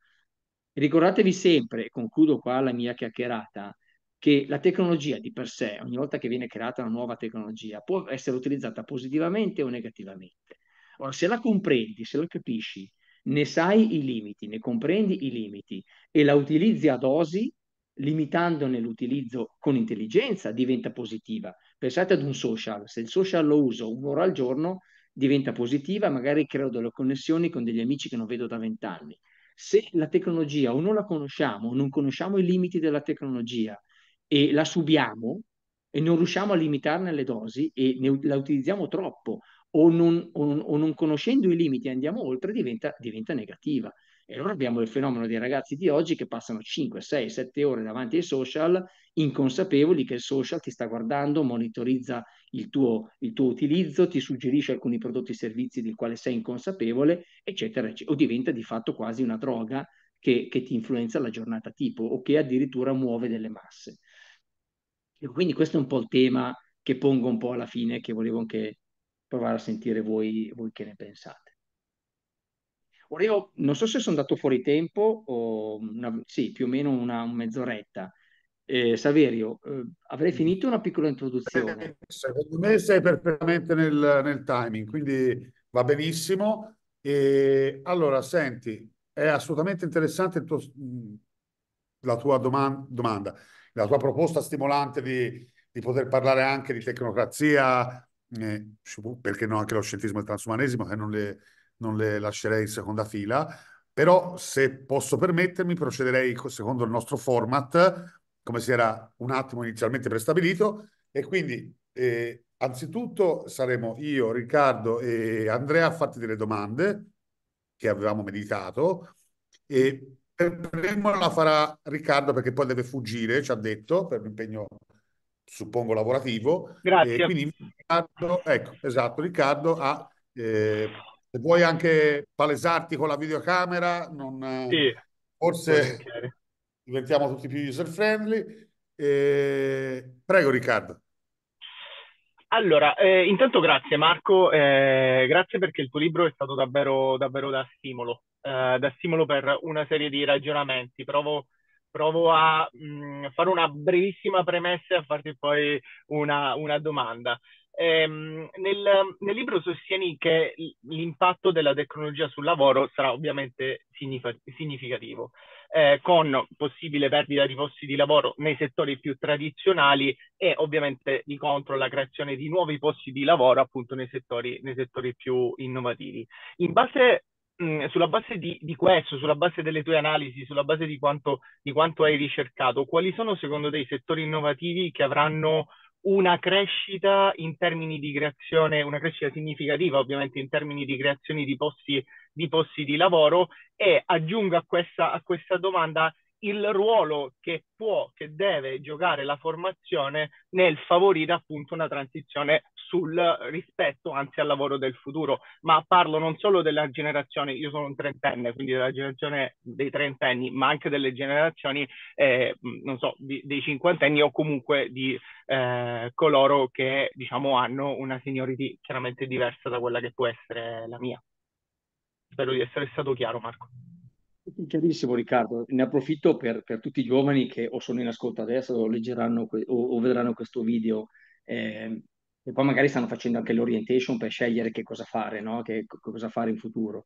Ricordatevi sempre, e concludo qua la mia chiacchierata, che la tecnologia di per sé, ogni volta che viene creata una nuova tecnologia, può essere utilizzata positivamente o negativamente. Ora, se la comprendi, se lo capisci, ne sai i limiti, ne comprendi i limiti e la utilizzi a dosi, limitandone l'utilizzo con intelligenza, diventa positiva. Pensate ad un social, se il social lo uso un'ora al giorno, diventa positiva, magari creo delle connessioni con degli amici che non vedo da vent'anni. Se la tecnologia o non la conosciamo, non conosciamo i limiti della tecnologia e la subiamo e non riusciamo a limitarne le dosi e ne, la utilizziamo troppo o non, o, o non, conoscendo i limiti andiamo oltre, diventa, diventa negativa. E allora abbiamo il fenomeno dei ragazzi di oggi che passano 5, 6, 7 ore davanti ai social inconsapevoli che il social ti sta guardando, monitorizza il tuo, il tuo utilizzo, ti suggerisce alcuni prodotti e servizi del quale sei inconsapevole, eccetera, eccetera, o diventa di fatto quasi una droga che, che ti influenza la giornata tipo o che addirittura muove delle masse. Ecco, quindi questo è un po' il tema che pongo un po' alla fine, che volevo anche provare a sentire voi, voi che ne pensate. Ora io non so se sono andato fuori tempo, o una, sì, più o meno una, una mezz'oretta. Eh, Saverio, eh, avrei finito una piccola introduzione. Secondo me sei perfettamente nel, nel timing, quindi va benissimo. E, allora, senti, è assolutamente interessante tuo, la tua domanda, domanda la tua proposta stimolante di, di poter parlare anche di tecnocrazia, eh, perché no anche lo scientismo e il transumanesimo, che non le, non le lascerei in seconda fila, però se posso permettermi procederei secondo il nostro format, come si era un attimo inizialmente prestabilito, e quindi eh, anzitutto saremo io, Riccardo e Andrea a farti delle domande che avevamo meditato e per primo la farà Riccardo perché poi deve fuggire, ci ha detto, per l'impegno, suppongo lavorativo. Grazie. E quindi Riccardo, ecco, esatto, Riccardo ha... Eh, se vuoi anche palesarti con la videocamera, non, sì, forse diventiamo tutti più user friendly. Eh, prego Riccardo. Allora, eh, intanto grazie Marco, eh, grazie perché il tuo libro è stato davvero, davvero da stimolo eh, da stimolo per una serie di ragionamenti. Provo, provo a mh, mm, fare una brevissima premessa e a farti poi una, una domanda. Ehm, nel, nel, libro sostieni che l'impatto della tecnologia sul lavoro sarà ovviamente significativo, eh, con possibile perdita di posti di lavoro nei settori più tradizionali e ovviamente di contro la creazione di nuovi posti di lavoro appunto nei settori, nei settori più innovativi. In base sulla base di, di, questo, sulla base delle tue analisi, sulla base di quanto, di quanto hai ricercato, quali sono secondo te i settori innovativi che avranno una crescita in termini di creazione, una crescita significativa ovviamente in termini di creazione di posti di, posti di lavoro e aggiungo a questa, a questa domanda il ruolo che può, che deve giocare la formazione nel favorire appunto una transizione sul rispetto, anzi al lavoro del futuro. Ma parlo non solo della generazione, io sono un trentenne, quindi della generazione dei trentenni, ma anche delle generazioni, eh, non so, di, dei cinquantenni o comunque di eh, coloro che diciamo hanno una seniority chiaramente diversa da quella che può essere la mia. Spero di essere stato chiaro, Marco. Chiarissimo Riccardo, ne approfitto per, per, tutti i giovani che o sono in ascolto adesso o leggeranno que- o, o, vedranno questo video eh, e poi magari stanno facendo anche l'orientation per scegliere che cosa fare, no? che, cosa fare in futuro.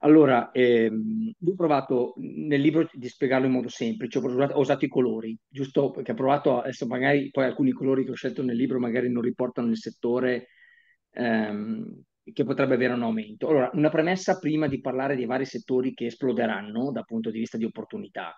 Allora, ehm, ho provato nel libro di spiegarlo in modo semplice, ho, provato, ho usato i colori, giusto perché ho provato, adesso magari poi alcuni colori che ho scelto nel libro magari non riportano il settore ehm, che potrebbe avere un aumento. Allora, una premessa prima di parlare dei vari settori che esploderanno dal punto di vista di opportunità.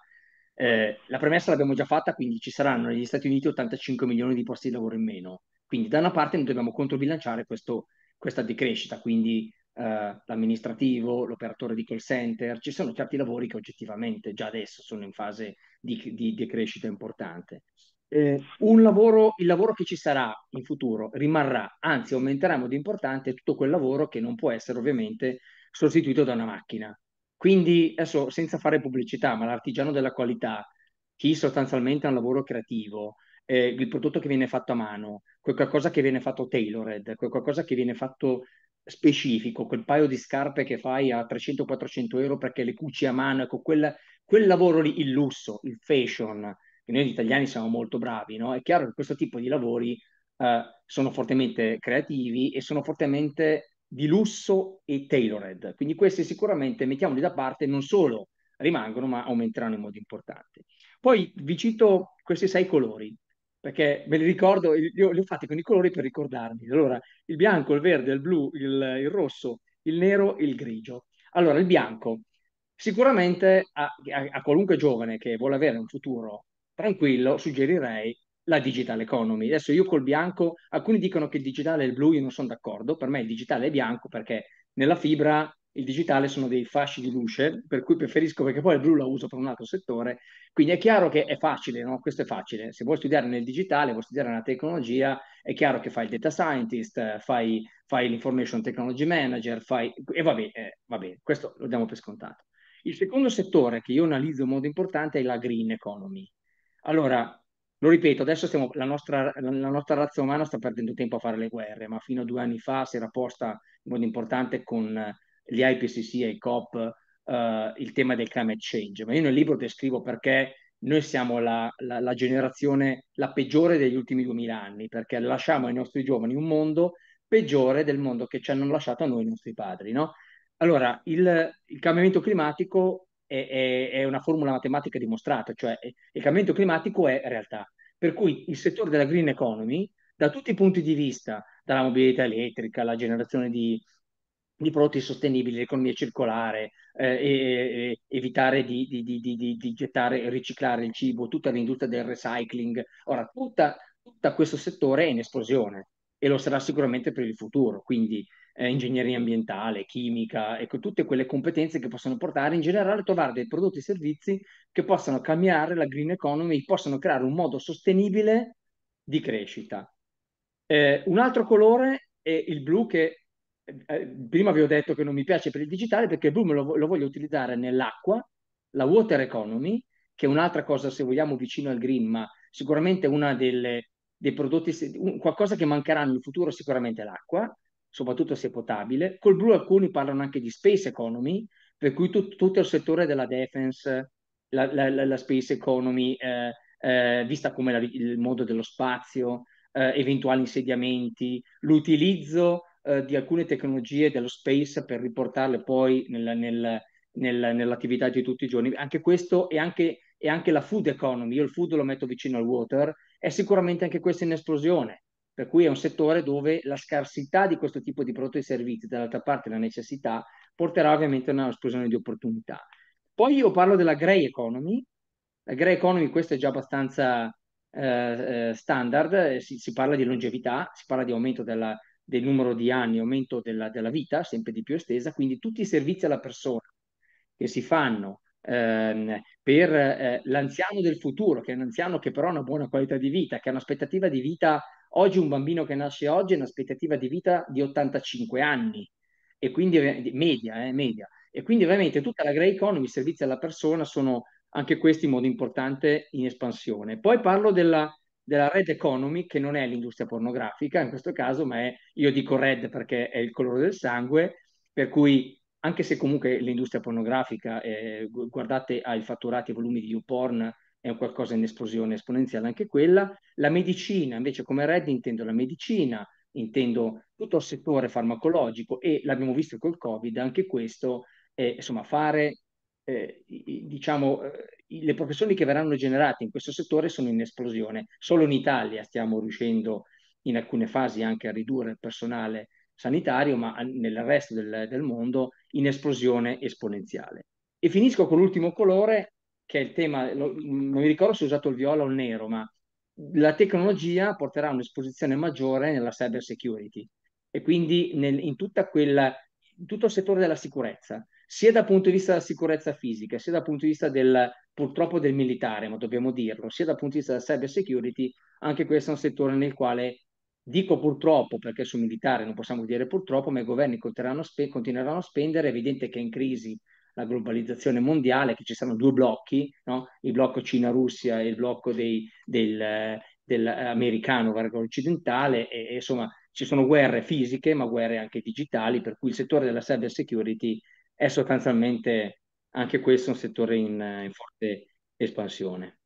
Eh, la premessa l'abbiamo già fatta, quindi ci saranno negli Stati Uniti 85 milioni di posti di lavoro in meno. Quindi da una parte noi dobbiamo controbilanciare questo, questa decrescita, quindi eh, l'amministrativo, l'operatore di call center, ci sono certi lavori che oggettivamente già adesso sono in fase di, di decrescita importante eh, lavoro, il lavoro che ci sarà in futuro rimarrà, anzi aumenterà in modo importante tutto quel lavoro che non può essere ovviamente sostituito da una macchina. Quindi adesso senza fare pubblicità, ma l'artigiano della qualità, chi sostanzialmente ha un lavoro creativo, eh, il prodotto che viene fatto a mano, qualcosa che viene fatto tailored, qualcosa che viene fatto specifico, quel paio di scarpe che fai a 300-400 euro perché le cuci a mano, ecco, quel, quel lavoro lì, il lusso, il fashion, che noi italiani siamo molto bravi, no? È chiaro che questo tipo di lavori eh, sono fortemente creativi e sono fortemente di lusso e tailored. Quindi questi sicuramente, mettiamoli da parte, non solo rimangono, ma aumenteranno in modo importante. Poi vi cito questi sei colori, perché me li ricordo, io li ho fatti con i colori per ricordarmi. Allora, il bianco, il verde, il blu, il, il rosso, il nero, il grigio. Allora, il bianco. Sicuramente a, a, a qualunque giovane che vuole avere un futuro tranquillo, suggerirei la digital economy. Adesso io col bianco, alcuni dicono che il digitale è il blu, io non sono d'accordo, per me il digitale è bianco perché nella fibra il digitale sono dei fasci di luce, per cui preferisco perché poi il blu la uso per un altro settore. Quindi è chiaro che è facile, no? questo è facile. Se vuoi studiare nel digitale, vuoi studiare nella tecnologia, è chiaro che fai il data scientist, fai, fai l'information technology manager, fai... e va bene, eh, va bene, questo lo diamo per scontato. Il secondo settore che io analizzo in modo importante è la green economy. Allora, lo ripeto, adesso stiamo, la, nostra, la, nostra, razza umana sta perdendo tempo a fare le guerre, ma fino a due anni fa si era posta in modo importante con eh, gli IPCC e i COP eh, il tema del climate change. Ma io nel libro descrivo perché noi siamo la, la, la generazione la peggiore degli ultimi duemila anni, perché lasciamo ai nostri giovani un mondo peggiore del mondo che ci hanno lasciato a noi i nostri padri. No? Allora, il, il cambiamento climatico è, è, è una formula matematica dimostrata, cioè il cambiamento climatico è realtà. Per cui il settore della green economy, da tutti i punti di vista, dalla mobilità elettrica, alla generazione di, di prodotti sostenibili, l'economia circolare, eh, e, evitare di, di, di, gettare, riciclare il cibo, tutta l'industria del recycling. Ora, tutto questo settore è in esplosione e lo sarà sicuramente per il futuro. Quindi eh, ingegneria ambientale, chimica, ecco, tutte quelle competenze che possono portare in generale a trovare dei prodotti e servizi che possano cambiare la green economy, possano creare un modo sostenibile di crescita. Eh, un altro colore è il blu che eh, eh prima vi ho detto che non mi piace per il digitale perché il blu lo, lo voglio utilizzare nell'acqua, la water economy, che è un'altra cosa se vogliamo vicino al green, ma sicuramente una delle dei prodotti, qualcosa che mancherà nel futuro sicuramente l'acqua, soprattutto se potabile. Col blu alcuni parlano anche di space economy, per cui tu, tutto il settore della defense, la, la, la space economy, eh, eh, vista come la, il mondo dello spazio, eh, eventuali insediamenti, l'utilizzo eh, di alcune tecnologie dello space per riportarle poi nel, nel, nel, nell'attività di tutti i giorni. Anche questo e anche, e anche la food economy, io il food lo metto vicino al water, è sicuramente anche questo in esplosione per cui è un settore dove la scarsità di questo tipo di prodotti e servizi, dall'altra parte la necessità, porterà ovviamente a una esplosione di opportunità. Poi io parlo della grey economy, la grey economy questa è già abbastanza eh, eh standard, eh, si, si, parla di longevità, si parla di aumento della, del numero di anni, aumento della, della, vita, sempre di più estesa, quindi tutti i servizi alla persona che si fanno ehm, per eh, l'anziano del futuro, che è un anziano che però ha una buona qualità di vita, che ha un'aspettativa di vita Oggi un bambino che nasce oggi ha un'aspettativa di vita di 85 anni, e quindi media, eh, media. E quindi veramente tutta la grey economy, i servizi alla persona sono anche questi in modo importante in espansione. Poi parlo della, della red economy, che non è l'industria pornografica in questo caso, ma è, io dico red perché è il colore del sangue, per cui anche se comunque l'industria pornografica, eh, guardate ai fatturati e volumi di YouPorn è un qualcosa in esplosione esponenziale anche quella. La medicina, invece come RED intendo la medicina, intendo tutto il settore farmacologico e l'abbiamo visto col Covid, anche questo, eh, insomma, fare, eh, diciamo, eh, le professioni che verranno generate in questo settore sono in esplosione. Solo in Italia stiamo riuscendo in alcune fasi anche a ridurre il personale sanitario, ma nel resto del, del mondo in esplosione esponenziale. E finisco con l'ultimo colore, che è il tema, lo, non mi ricordo se ho usato il viola o il nero, ma la tecnologia porterà un'esposizione maggiore nella cyber security e quindi nel, in, quella, in tutto il settore della sicurezza, sia dal punto di vista della sicurezza fisica, sia dal punto di vista del, purtroppo del militare, ma dobbiamo dirlo, sia dal punto di vista della cyber security, anche questo è un settore nel quale dico purtroppo, perché sul militare non possiamo dire purtroppo, ma i governi spe- continueranno a spendere, è evidente che in crisi la globalizzazione mondiale, che ci sono due blocchi, no? il blocco Cina-Russia e il blocco dei, del, dell'americano eh, ecco, occidentale, e, e, insomma ci sono guerre fisiche ma guerre anche digitali per cui il settore della cyber security è sostanzialmente anche questo un settore in, in forte espansione.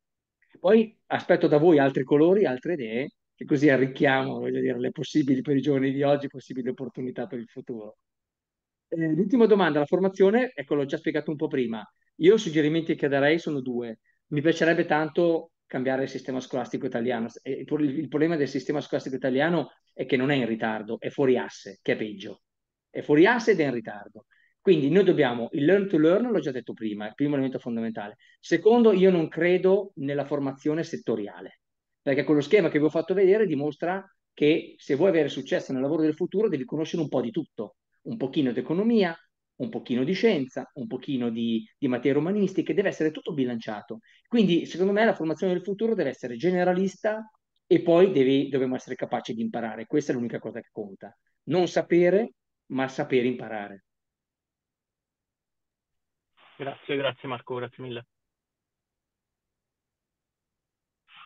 Poi aspetto da voi altri colori, altre idee che così arricchiamo voglio dire, le possibili per i giovani di oggi, possibili opportunità per il futuro. Eh, l'ultima domanda, la formazione, ecco, l'ho già spiegato un po' prima. Io suggerimenti che darei sono due. Mi piacerebbe tanto cambiare il sistema scolastico italiano. Il, il problema del sistema scolastico italiano è che non è in ritardo, è fuori asse, che è peggio. È fuori asse ed è in ritardo. Quindi noi dobbiamo, il learn to learn l'ho già detto prima, è il primo elemento fondamentale. Secondo, io non credo nella formazione settoriale, perché quello schema che vi ho fatto vedere dimostra che se vuoi avere successo nel lavoro del futuro devi conoscere un po' di tutto un pochino di economia, un pochino di scienza, un pochino di, di materie umanistiche, deve essere tutto bilanciato. Quindi, secondo me, la formazione del futuro deve essere generalista e poi devi, dobbiamo essere capaci di imparare. Questa è l'unica cosa che conta. Non sapere, ma sapere imparare. Grazie, grazie Marco, grazie mille.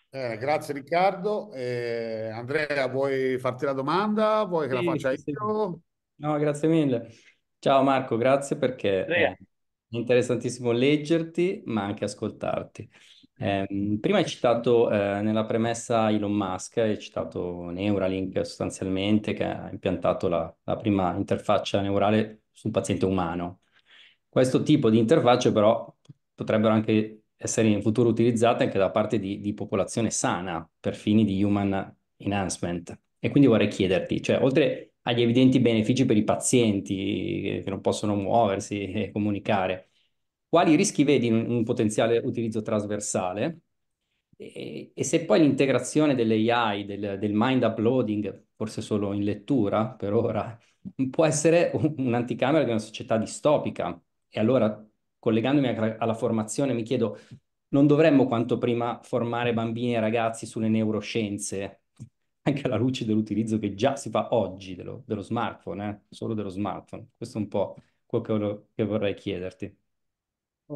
Eh, grazie Riccardo. Eh, Andrea, vuoi farti la domanda? Vuoi che sì, la faccia io? Sì. No, grazie mille. Ciao Marco, grazie perché eh, è interessantissimo leggerti, ma anche ascoltarti. Eh, prima hai citato eh, nella premessa Elon Musk, hai citato Neuralink sostanzialmente, che ha impiantato la, la prima interfaccia neurale su un paziente umano. Questo tipo di interfacce però potrebbero anche essere in futuro utilizzate anche da parte di, di popolazione sana per fini di human enhancement. E quindi vorrei chiederti, cioè oltre agli evidenti benefici per i pazienti eh, che non possono muoversi e comunicare. Quali rischi vedi in un potenziale utilizzo trasversale? E, e se poi l'integrazione dell'AI, del, del mind uploading, forse solo in lettura per ora, può essere un'anticamera di una società distopica. E allora, collegandomi a, alla formazione, mi chiedo, non dovremmo quanto prima formare bambini e ragazzi sulle neuroscienze anche alla luce dell'utilizzo che già si fa oggi dello, dello smartphone, eh? solo dello smartphone. Questo è un po' quello che, vorrei chiederti.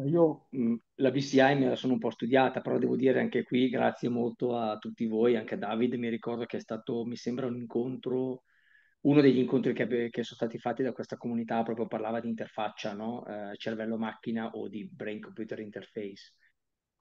Io la BCI me la sono un po' studiata, però devo dire anche qui grazie molto a tutti voi, anche a David, mi ricordo che è stato, mi sembra, un incontro, uno degli incontri che, che sono stati fatti da questa comunità proprio parlava di interfaccia, no? eh, cervello-macchina o di brain-computer interface.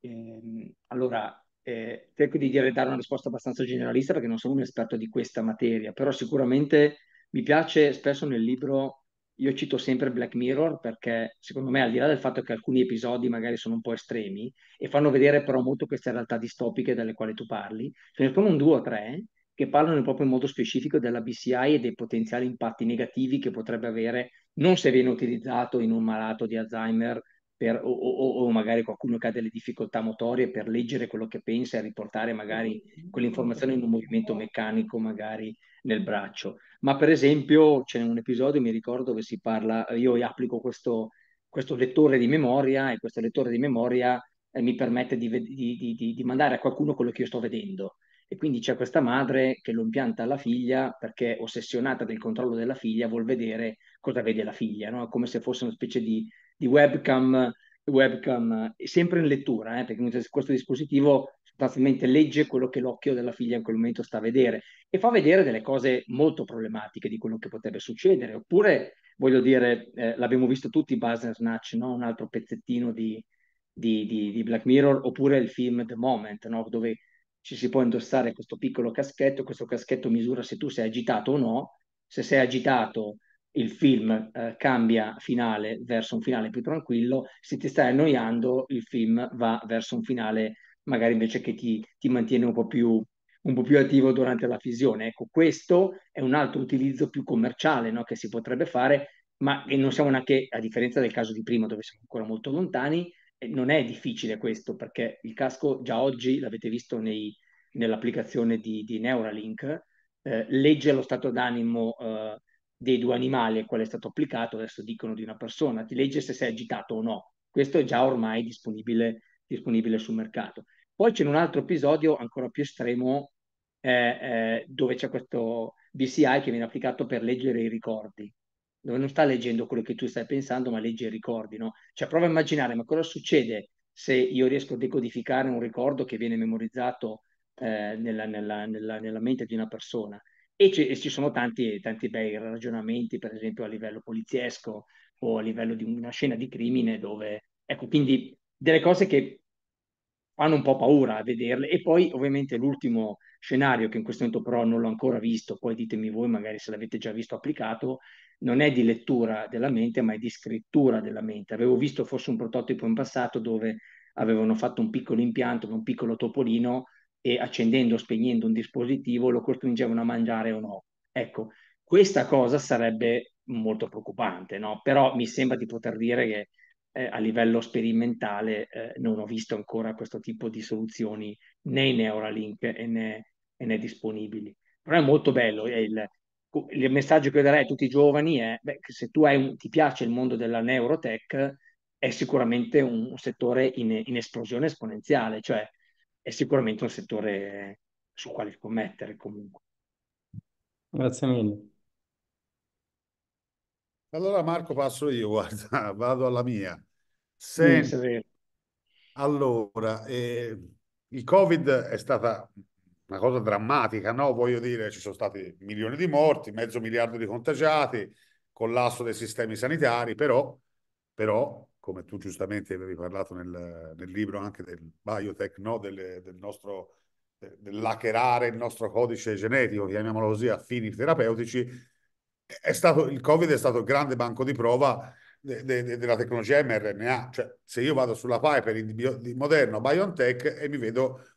Ehm, allora, eh, cerco di dare una risposta abbastanza generalista perché non sono un esperto di questa materia, però sicuramente mi piace spesso nel libro, io cito sempre Black Mirror perché secondo me al di là del fatto che alcuni episodi magari sono un po' estremi e fanno vedere però molto queste realtà distopiche dalle quali tu parli, ce ne sono un due o tre che parlano proprio in modo specifico della BCI e dei potenziali impatti negativi che potrebbe avere non se viene utilizzato in un malato di Alzheimer per, o, o, o, magari qualcuno che ha delle difficoltà motorie per leggere quello che pensa e riportare magari quell'informazione in un movimento meccanico magari nel braccio. Ma per esempio c'è un episodio, mi ricordo, dove si parla, io applico questo, questo lettore di memoria e questo lettore di memoria eh, mi permette di, di, di, di mandare a qualcuno quello che io sto vedendo. E quindi c'è questa madre che lo impianta alla figlia perché ossessionata del controllo della figlia vuol vedere cosa vede la figlia, no? come se fosse una specie di, di webcam, webcam sempre in lettura, eh, perché questo dispositivo sostanzialmente legge quello che l'occhio della figlia in quel momento sta a vedere e fa vedere delle cose molto problematiche di quello che potrebbe succedere. Oppure, voglio dire, eh, l'abbiamo visto tutti, Buzzer Snatch, no? un altro pezzettino di, di, di, di, Black Mirror, oppure il film The Moment, no? dove ci si può indossare questo piccolo caschetto, questo caschetto misura se tu sei agitato o no, se sei agitato il film eh, cambia finale verso un finale più tranquillo, se ti stai annoiando il film va verso un finale magari invece che ti, ti mantiene un po, più, un po' più attivo durante la fisione. Ecco, questo è un altro utilizzo più commerciale no? che si potrebbe fare, ma non siamo neanche, a differenza del caso di prima dove siamo ancora molto lontani, eh, non è difficile questo perché il casco già oggi, l'avete visto nei, nell'applicazione di, di Neuralink, eh, legge lo stato d'animo. Eh, dei due animali a quale è stato applicato, adesso dicono di una persona, ti legge se sei agitato o no. Questo è già ormai disponibile, disponibile sul mercato. Poi c'è un altro episodio ancora più estremo eh, eh, dove c'è questo BCI che viene applicato per leggere i ricordi, dove non sta leggendo quello che tu stai pensando, ma legge i ricordi. No? Cioè prova a immaginare, ma cosa succede se io riesco a decodificare un ricordo che viene memorizzato eh, nella, nella, nella, nella mente di una persona? E, c- ci sono tanti, tanti bei ragionamenti, per esempio a livello poliziesco o a livello di una scena di crimine dove, ecco, quindi delle cose che fanno un po' paura a vederle. E poi ovviamente l'ultimo scenario che in questo momento però non l'ho ancora visto, poi ditemi voi magari se l'avete già visto applicato, non è di lettura della mente ma è di scrittura della mente. Avevo visto forse un prototipo in passato dove avevano fatto un piccolo impianto, un piccolo topolino e accendendo o spegnendo un dispositivo lo costringevano a mangiare o no. Ecco, questa cosa sarebbe molto preoccupante, no? però mi sembra di poter dire che eh, a livello sperimentale eh, non ho visto ancora questo tipo di soluzioni né in Neuralink e né, e né disponibili. Però è molto bello, è il, il messaggio che darei a tutti i giovani è beh, che se tu un, ti piace il mondo della neurotech è sicuramente un, settore in, in, esplosione esponenziale, cioè è sicuramente un settore su quale scommettere comunque. Grazie mille. Allora Marco passo io, guarda, vado alla mia. Sen... Sì, allora, eh, il Covid è stata una cosa drammatica, no? Voglio dire, ci sono stati milioni di morti, mezzo miliardo di contagiati, collasso dei sistemi sanitari, però, però come tu giustamente avevi parlato nel, nel libro anche del biotech, no? del, del nostro dell'accherare il nostro codice genetico, chiamiamolo così, a fini terapeutici, è stato, il Covid è stato il grande banco di prova de, de, de, della tecnologia mRNA. Cioè, se io vado sulla Piper di, bio, di Moderno BioNTech e mi vedo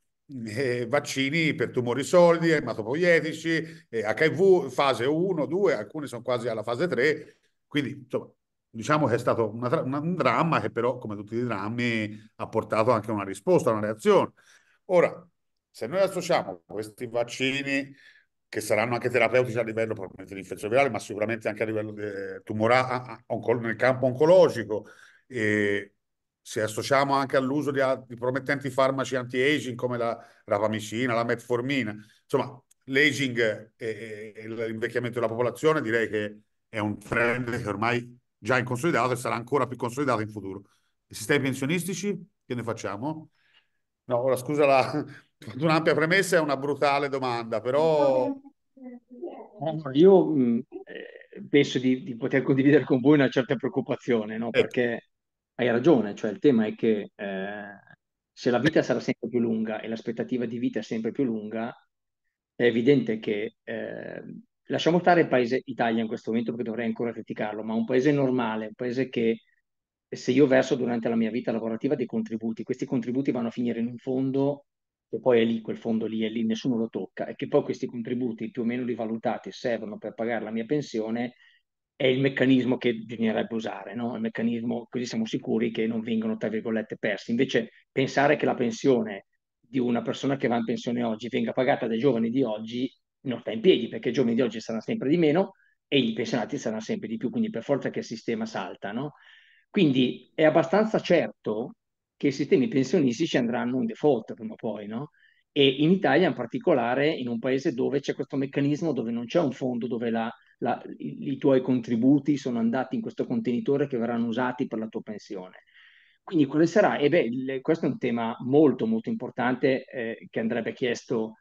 eh, vaccini per tumori solidi, ematopoietici, eh, HIV, fase 1, 2, alcuni sono quasi alla fase 3, quindi insomma, diciamo che è stato una, una, un dramma che però, come tutti i drammi, ha portato anche una risposta, una reazione. Ora, se noi associamo questi vaccini che saranno anche terapeutici a livello probabilmente di infezione virale, ma sicuramente anche a livello tumorale, nel campo oncologico, e se associamo anche all'uso di, di promettenti farmaci anti-aging come la rapamicina, la metformina, insomma, l'aging e, e, e l'invecchiamento della popolazione direi che è un trend che ormai già inconsolidato e sarà ancora più consolidato in futuro. I sistemi pensionistici, che ne facciamo? No, ora scusa la, un'ampia premessa è una brutale domanda, però... Io mh, mm, eh, penso di, di, poter condividere con voi una certa preoccupazione, no? Ecco. perché hai ragione, cioè il tema è che eh, se la vita sarà sempre più lunga e l'aspettativa di vita è sempre più lunga, è evidente che eh, lasciamo stare il paese Italia in questo momento perché dovrei ancora criticarlo, ma un paese normale, un paese che se io verso durante la mia vita lavorativa dei contributi, questi contributi vanno a finire in un fondo che poi è lì, quel fondo lì è lì, nessuno lo tocca e che poi questi contributi più o meno rivalutati servono per pagare la mia pensione, è il meccanismo che bisognerebbe usare, no? il meccanismo così siamo sicuri che non vengono, tra virgolette, persi. Invece pensare che la pensione di una persona che va in pensione oggi venga pagata dai giovani di oggi non sta in piedi perché i giovani di oggi saranno sempre di meno e gli pensionati saranno sempre di più, quindi per forza che il sistema salta, no? Quindi è abbastanza certo che i sistemi pensionistici andranno in default prima o poi, no? E in Italia in particolare, in un paese dove c'è questo meccanismo, dove non c'è un fondo, dove la, la, i, i tuoi contributi sono andati in questo contenitore che verranno usati per la tua pensione. Quindi quale sarà? E beh, le, questo è un tema molto molto importante eh, che andrebbe chiesto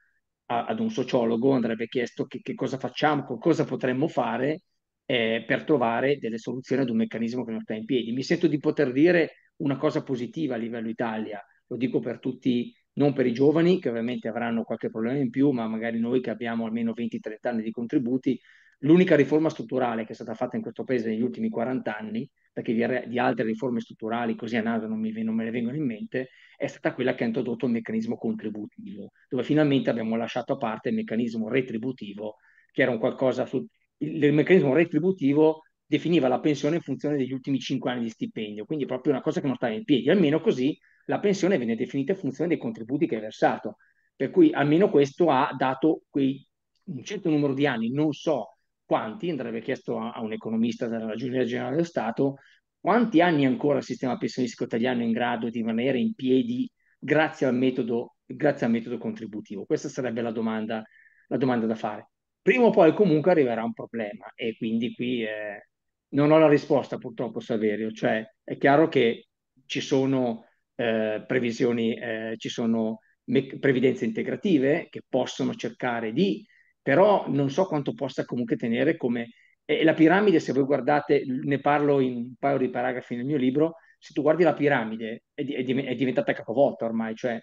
a, ad un sociologo andrebbe chiesto che, che, cosa facciamo, cosa potremmo fare eh, per trovare delle soluzioni ad un meccanismo che non sta in piedi. Mi sento di poter dire una cosa positiva a livello Italia, lo dico per tutti non per i giovani che ovviamente avranno qualche problema in più, ma magari noi che abbiamo almeno 20-30 anni di contributi l'unica riforma strutturale che è stata fatta in questo paese negli ultimi 40 anni, perché di, di altre riforme strutturali così a naso non, mi, non me ne vengono in mente, è stata quella che ha introdotto il meccanismo contributivo, dove finalmente abbiamo lasciato a parte il meccanismo retributivo, che era un qualcosa su... Il, il meccanismo retributivo definiva la pensione in funzione degli ultimi 5 anni di stipendio, quindi proprio una cosa che non stava in piedi, almeno così la pensione viene definita in funzione dei contributi che hai versato, per cui almeno questo ha dato quei, un certo numero di anni, non so quanti, andrebbe chiesto a, a un economista della Giuria Generale dello Stato, quanti anni ancora il sistema pensionistico italiano è in grado di rimanere in piedi grazie al metodo, grazie al metodo contributivo? Questa sarebbe la domanda, la domanda da fare. Prima o poi comunque arriverà un problema e quindi qui eh, non ho la risposta purtroppo Saverio, cioè è chiaro che ci sono eh, previsioni, eh, ci sono me- previdenze integrative che possono cercare di però non so quanto possa comunque tenere come... E la piramide, se voi guardate, ne parlo in un paio di paragrafi nel mio libro, se tu guardi la piramide è, di, è, di, è diventata capovolta ormai, cioè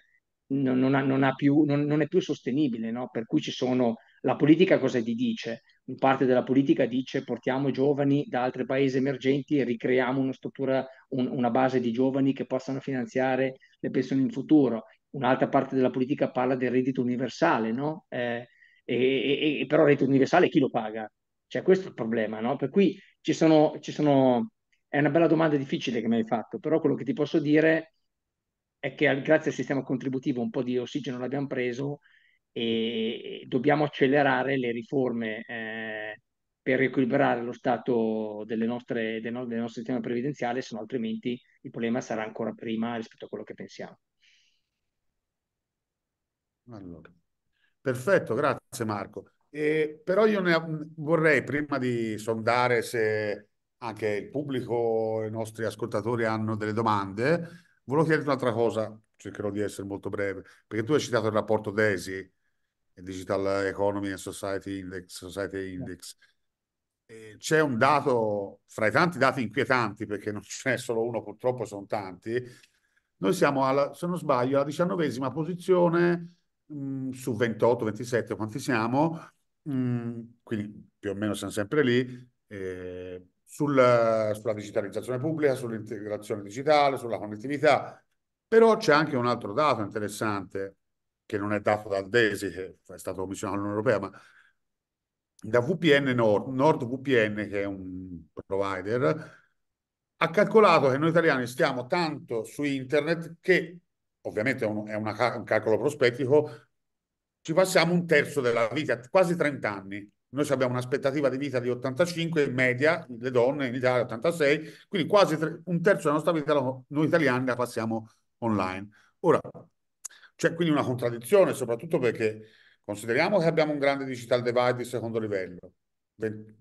non, non, ha, non, ha più, non è più sostenibile, no? per cui ci sono... La politica cosa gli dice? Parte della politica dice portiamo i giovani da altri paesi emergenti e ricreiamo una struttura, un, una base di giovani che possano finanziare le pensioni in futuro. Un'altra parte della politica parla del reddito universale, no? Eh, e, e, però rete universale chi lo paga? Cioè questo è il problema, no? Per cui ci sono, ci sono... È una bella domanda difficile che mi hai fatto, però quello che ti posso dire è che grazie al sistema contributivo un po' di ossigeno l'abbiamo preso e dobbiamo accelerare le riforme eh, per riequilibrare lo stato delle nostre, del, no, del nostro sistema previdenziale, se no altrimenti il problema sarà ancora prima rispetto a quello che pensiamo. Allora. Perfetto, grazie Marco. Eh, però io ne vorrei, prima di sondare se anche il pubblico, i nostri ascoltatori hanno delle domande, volevo chiederti un'altra cosa, cercherò di essere molto breve, perché tu hai citato il rapporto DESI, Digital Economy and Society Index. Society Index. Eh, c'è un dato, fra i tanti dati inquietanti, perché non c'è solo uno, purtroppo sono tanti, noi siamo, alla, se non sbaglio, alla diciannovesima posizione mh, mm, su 28, 27, quanti siamo, mh, mm, quindi più o meno siamo sempre lì, eh, sulla, sulla digitalizzazione pubblica, sull'integrazione digitale, sulla connettività, però c'è anche un altro dato interessante che non è dato dal DESI, che è stato commissionato all'Unione Europea, ma da VPN Nord, NordVPN, che è un provider, ha calcolato che noi italiani stiamo tanto su internet che ovviamente è, un, è una, un calcolo prospettico, ci passiamo un terzo della vita, quasi 30 anni. Noi abbiamo un'aspettativa di vita di 85, in media, le donne in Italia 86, quindi quasi tre, un terzo della nostra vita noi italiani la passiamo online. Ora, c'è quindi una contraddizione, soprattutto perché consideriamo che abbiamo un grande digital divide di secondo livello,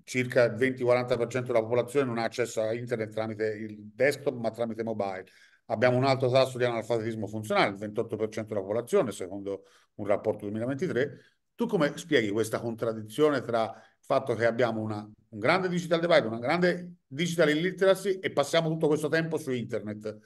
circa il 20-40% della popolazione non ha accesso a internet tramite il desktop ma tramite mobile. Abbiamo un alto tasso di analfabetismo funzionale, il 28% della popolazione, secondo un rapporto 2023. Tu come spieghi questa contraddizione tra il fatto che abbiamo una, un grande digital divide, una grande digital illiteracy e passiamo tutto questo tempo su internet?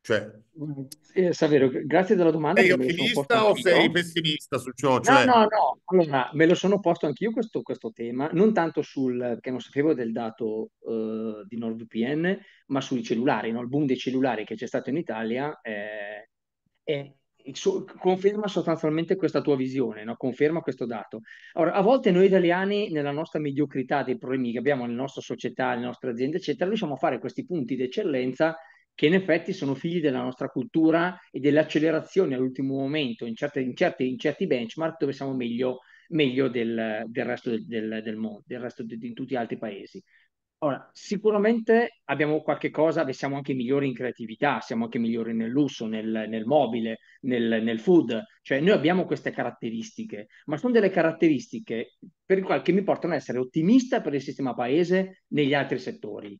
Cioè, mm, eh, Saverio, grazie della domanda. Sei ottimista o sei pessimista su ciò? Cioè... No, no, no. Allora, me lo sono posto anch'io questo, questo tema, non tanto sul, perché non sapevo del dato uh, di NordVPN, ma sui cellulari. No? Il boom dei cellulari che c'è stato in Italia eh, è, è So, conferma sostanzialmente questa tua visione, no? conferma questo dato. Allora, a volte noi italiani, nella nostra mediocrità dei problemi che abbiamo nella nostra società, nelle nostre aziende, eccetera, riusciamo a fare questi punti d'eccellenza che in effetti sono figli della nostra cultura e dell'accelerazione all'ultimo momento in, certe, in, certe, in certi benchmark dove siamo meglio, meglio del, del, resto del, del, del mondo, del resto di, di tutti gli altri paesi. Ora, sicuramente abbiamo qualche cosa, siamo anche migliori in creatività, siamo anche migliori nell'uso, nel, nel mobile, nel, nel, food, cioè noi abbiamo queste caratteristiche, ma sono delle caratteristiche per le quali mi portano ad essere ottimista per il sistema paese negli altri settori.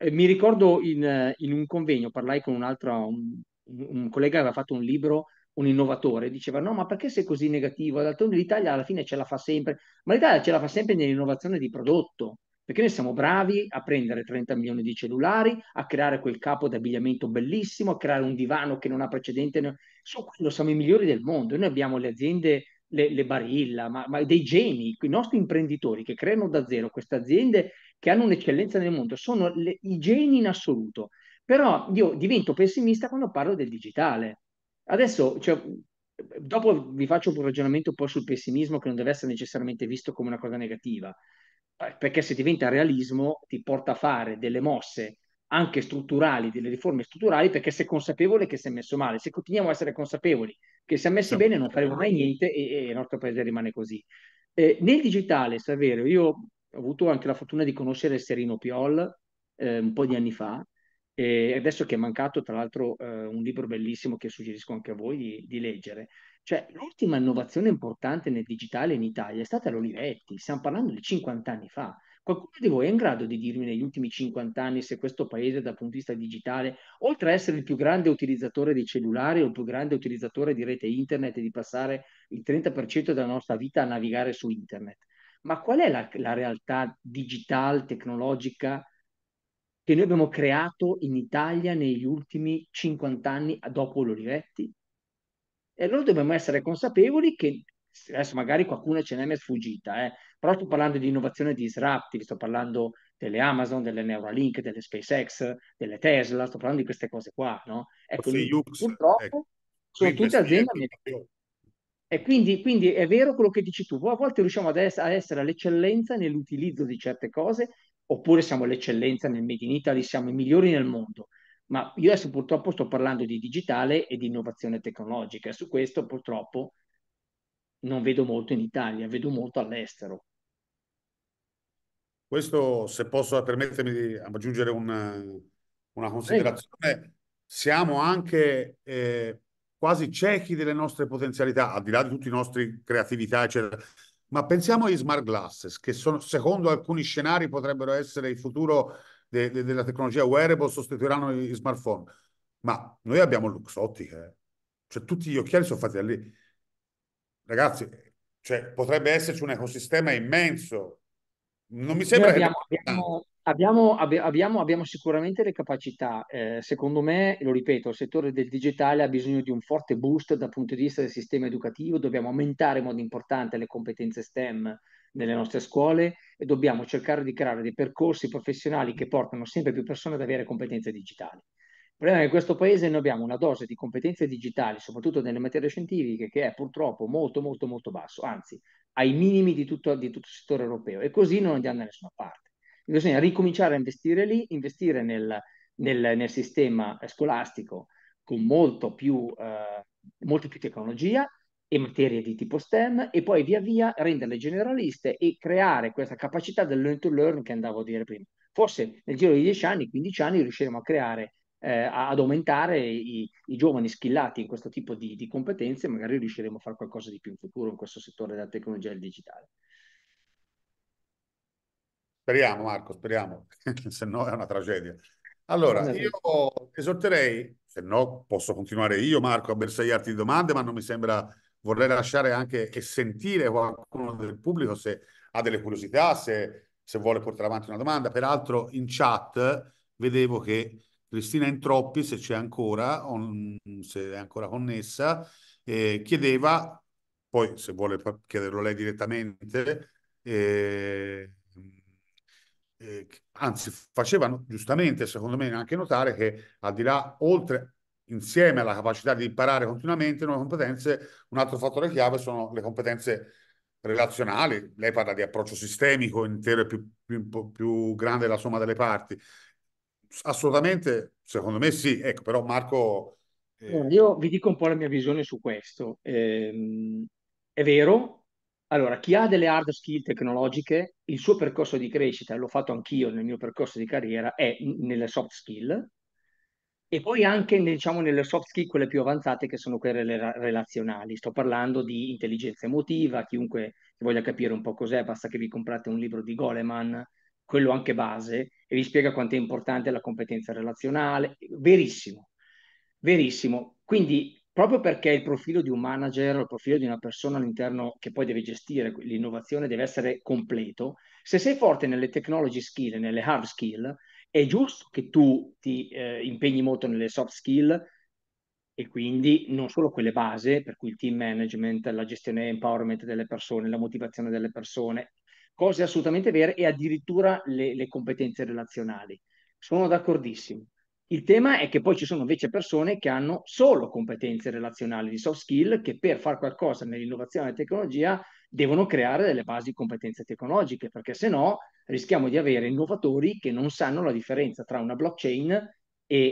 Eh, mi ricordo in, eh, in, un convegno parlai con un altro, un, un collega che aveva fatto un libro un innovatore, diceva no ma perché sei così negativo? D'altronde l'Italia alla fine ce la fa sempre, ma l'Italia ce la fa sempre nell'innovazione di prodotto, perché noi siamo bravi a prendere 30 milioni di cellulari, a creare quel capo d'abbigliamento bellissimo, a creare un divano che non ha precedente, su quello siamo i migliori del mondo, noi abbiamo le aziende, le, le barilla, ma, ma dei geni, i nostri imprenditori che creano da zero queste aziende che hanno un'eccellenza nel mondo, sono le, i geni in assoluto. Però io divento pessimista quando parlo del digitale. Adesso, cioè, dopo vi faccio un ragionamento un po' sul pessimismo che non deve essere necessariamente visto come una cosa negativa, eh, perché se diventa realismo ti porta a fare delle mosse anche strutturali, delle riforme strutturali, perché sei consapevole che si è messo male. Se continuiamo a essere consapevoli che si è messi no. bene non faremo mai niente e, e, il nostro paese rimane così. Eh, nel digitale, Saverio, io ho avuto anche la fortuna di conoscere Serino Piol eh, un po' di anni fa e adesso che è mancato tra l'altro eh, un libro bellissimo che suggerisco anche a voi di, di, leggere. Cioè, l'ultima innovazione importante nel digitale in Italia è stata l'Olivetti, stiamo parlando di 50 anni fa. Qualcuno di voi è in grado di dirmi negli ultimi 50 anni se questo paese dal punto di vista digitale, oltre ad essere il più grande utilizzatore di cellulari o il più grande utilizzatore di rete internet e di passare il 30% della nostra vita a navigare su internet, ma qual è la, la realtà digitale, tecnologica che noi abbiamo creato in Italia negli ultimi 50 anni dopo l'Olivetti? E allora dobbiamo essere consapevoli che adesso magari qualcuno ce n'è mai sfuggita, eh? però sto parlando di innovazione disruptive, sto parlando delle Amazon, delle Neuralink, delle SpaceX, delle Tesla, sto parlando di queste cose qua, no? Ecco, purtroppo ecco. sono cioè tutte aziende americane. E quindi, quindi, è vero quello che dici tu, a volte riusciamo ad es- a essere all'eccellenza nell'utilizzo di certe cose, oppure siamo all'eccellenza nel Made in Italy, siamo i migliori nel mondo. Ma io adesso purtroppo sto parlando di digitale e di innovazione tecnologica, su questo purtroppo non vedo molto in Italia, vedo molto all'estero. Questo, se posso permettermi di aggiungere una, una considerazione, Prego. siamo anche... Eh quasi ciechi delle nostre potenzialità, al di là di tutti i nostri creatività, eccetera. Ma pensiamo agli smart glasses, che sono, secondo alcuni scenari potrebbero essere il futuro de, de, della tecnologia wearable, sostituiranno gli smartphone. Ma noi abbiamo Luxottica, eh. cioè tutti gli occhiali sono fatti da lì. Ragazzi, cioè, potrebbe esserci un ecosistema immenso. Non mi sembra abbiamo, che... Abbiamo Abbiamo, abbi- abbiamo, abbiamo sicuramente le capacità, eh, secondo me, lo ripeto, il settore del digitale ha bisogno di un forte boost dal punto di vista del sistema educativo, dobbiamo aumentare in modo importante le competenze STEM nelle nostre scuole e dobbiamo cercare di creare dei percorsi professionali che portano sempre più persone ad avere competenze digitali. Il problema è che in questo paese noi abbiamo una dose di competenze digitali, soprattutto nelle materie scientifiche, che è purtroppo molto, molto, molto basso, anzi ai minimi di tutto, di tutto il settore europeo e così non andiamo da nessuna parte bisogna ricominciare a investire lì, investire nel, nel, nel sistema scolastico con molto più, eh, molto più tecnologia e materie di tipo STEM e poi via via renderle generaliste e creare questa capacità del learn to learn che andavo a dire prima. Forse nel giro di 10 anni, 15 anni riusciremo a creare, eh, ad aumentare i, i, giovani skillati in questo tipo di, di competenze, magari riusciremo a fare qualcosa di più in futuro in questo settore della tecnologia e del digitale. Speriamo Marco, speriamo, se no è una tragedia. Allora, io esorterei, se no posso continuare io Marco a bersagliarti di domande, ma non mi sembra vorrei lasciare anche e sentire qualcuno del pubblico se ha delle curiosità, se, se vuole portare avanti una domanda. Peraltro in chat vedevo che Cristina Entroppi, se c'è ancora, on, se è ancora connessa, eh, chiedeva, poi se vuole chiederlo lei direttamente, eh, eh, anzi facevano giustamente, secondo me, anche notare che al di là, oltre insieme alla capacità di imparare continuamente nuove competenze, un altro fattore chiave sono le competenze relazionali. Lei parla di approccio sistemico, intero e più, più, più grande la somma delle parti. Assolutamente, secondo me sì, ecco, però Marco... Eh... Io vi dico un po' la mia visione su questo. Eh, è vero, allora, chi ha delle hard skill tecnologiche, il suo percorso di crescita, l'ho fatto anch'io nel mio percorso di carriera, è nelle soft skill e poi anche diciamo, nelle soft skill quelle più avanzate che sono quelle relazionali. Sto parlando di intelligenza emotiva, chiunque voglia capire un po' cos'è, basta che vi comprate un libro di Goleman, quello anche base, e vi spiega quanto è importante la competenza relazionale. Verissimo, verissimo. Quindi proprio perché il profilo di un manager, il profilo di una persona all'interno che poi deve gestire l'innovazione deve essere completo, se sei forte nelle technology skill e nelle hard skill, è giusto che tu ti eh, impegni molto nelle soft skill e quindi non solo quelle base, per cui il team management, la gestione e empowerment delle persone, la motivazione delle persone, cose assolutamente vere e addirittura le, le competenze relazionali. Sono d'accordissimo. Il tema è che poi ci sono invece persone che hanno solo competenze relazionali di soft skill che per fare qualcosa nell'innovazione della tecnologia devono creare delle basi di competenze tecnologiche, perché se no rischiamo di avere innovatori che non sanno la differenza tra una blockchain e, e,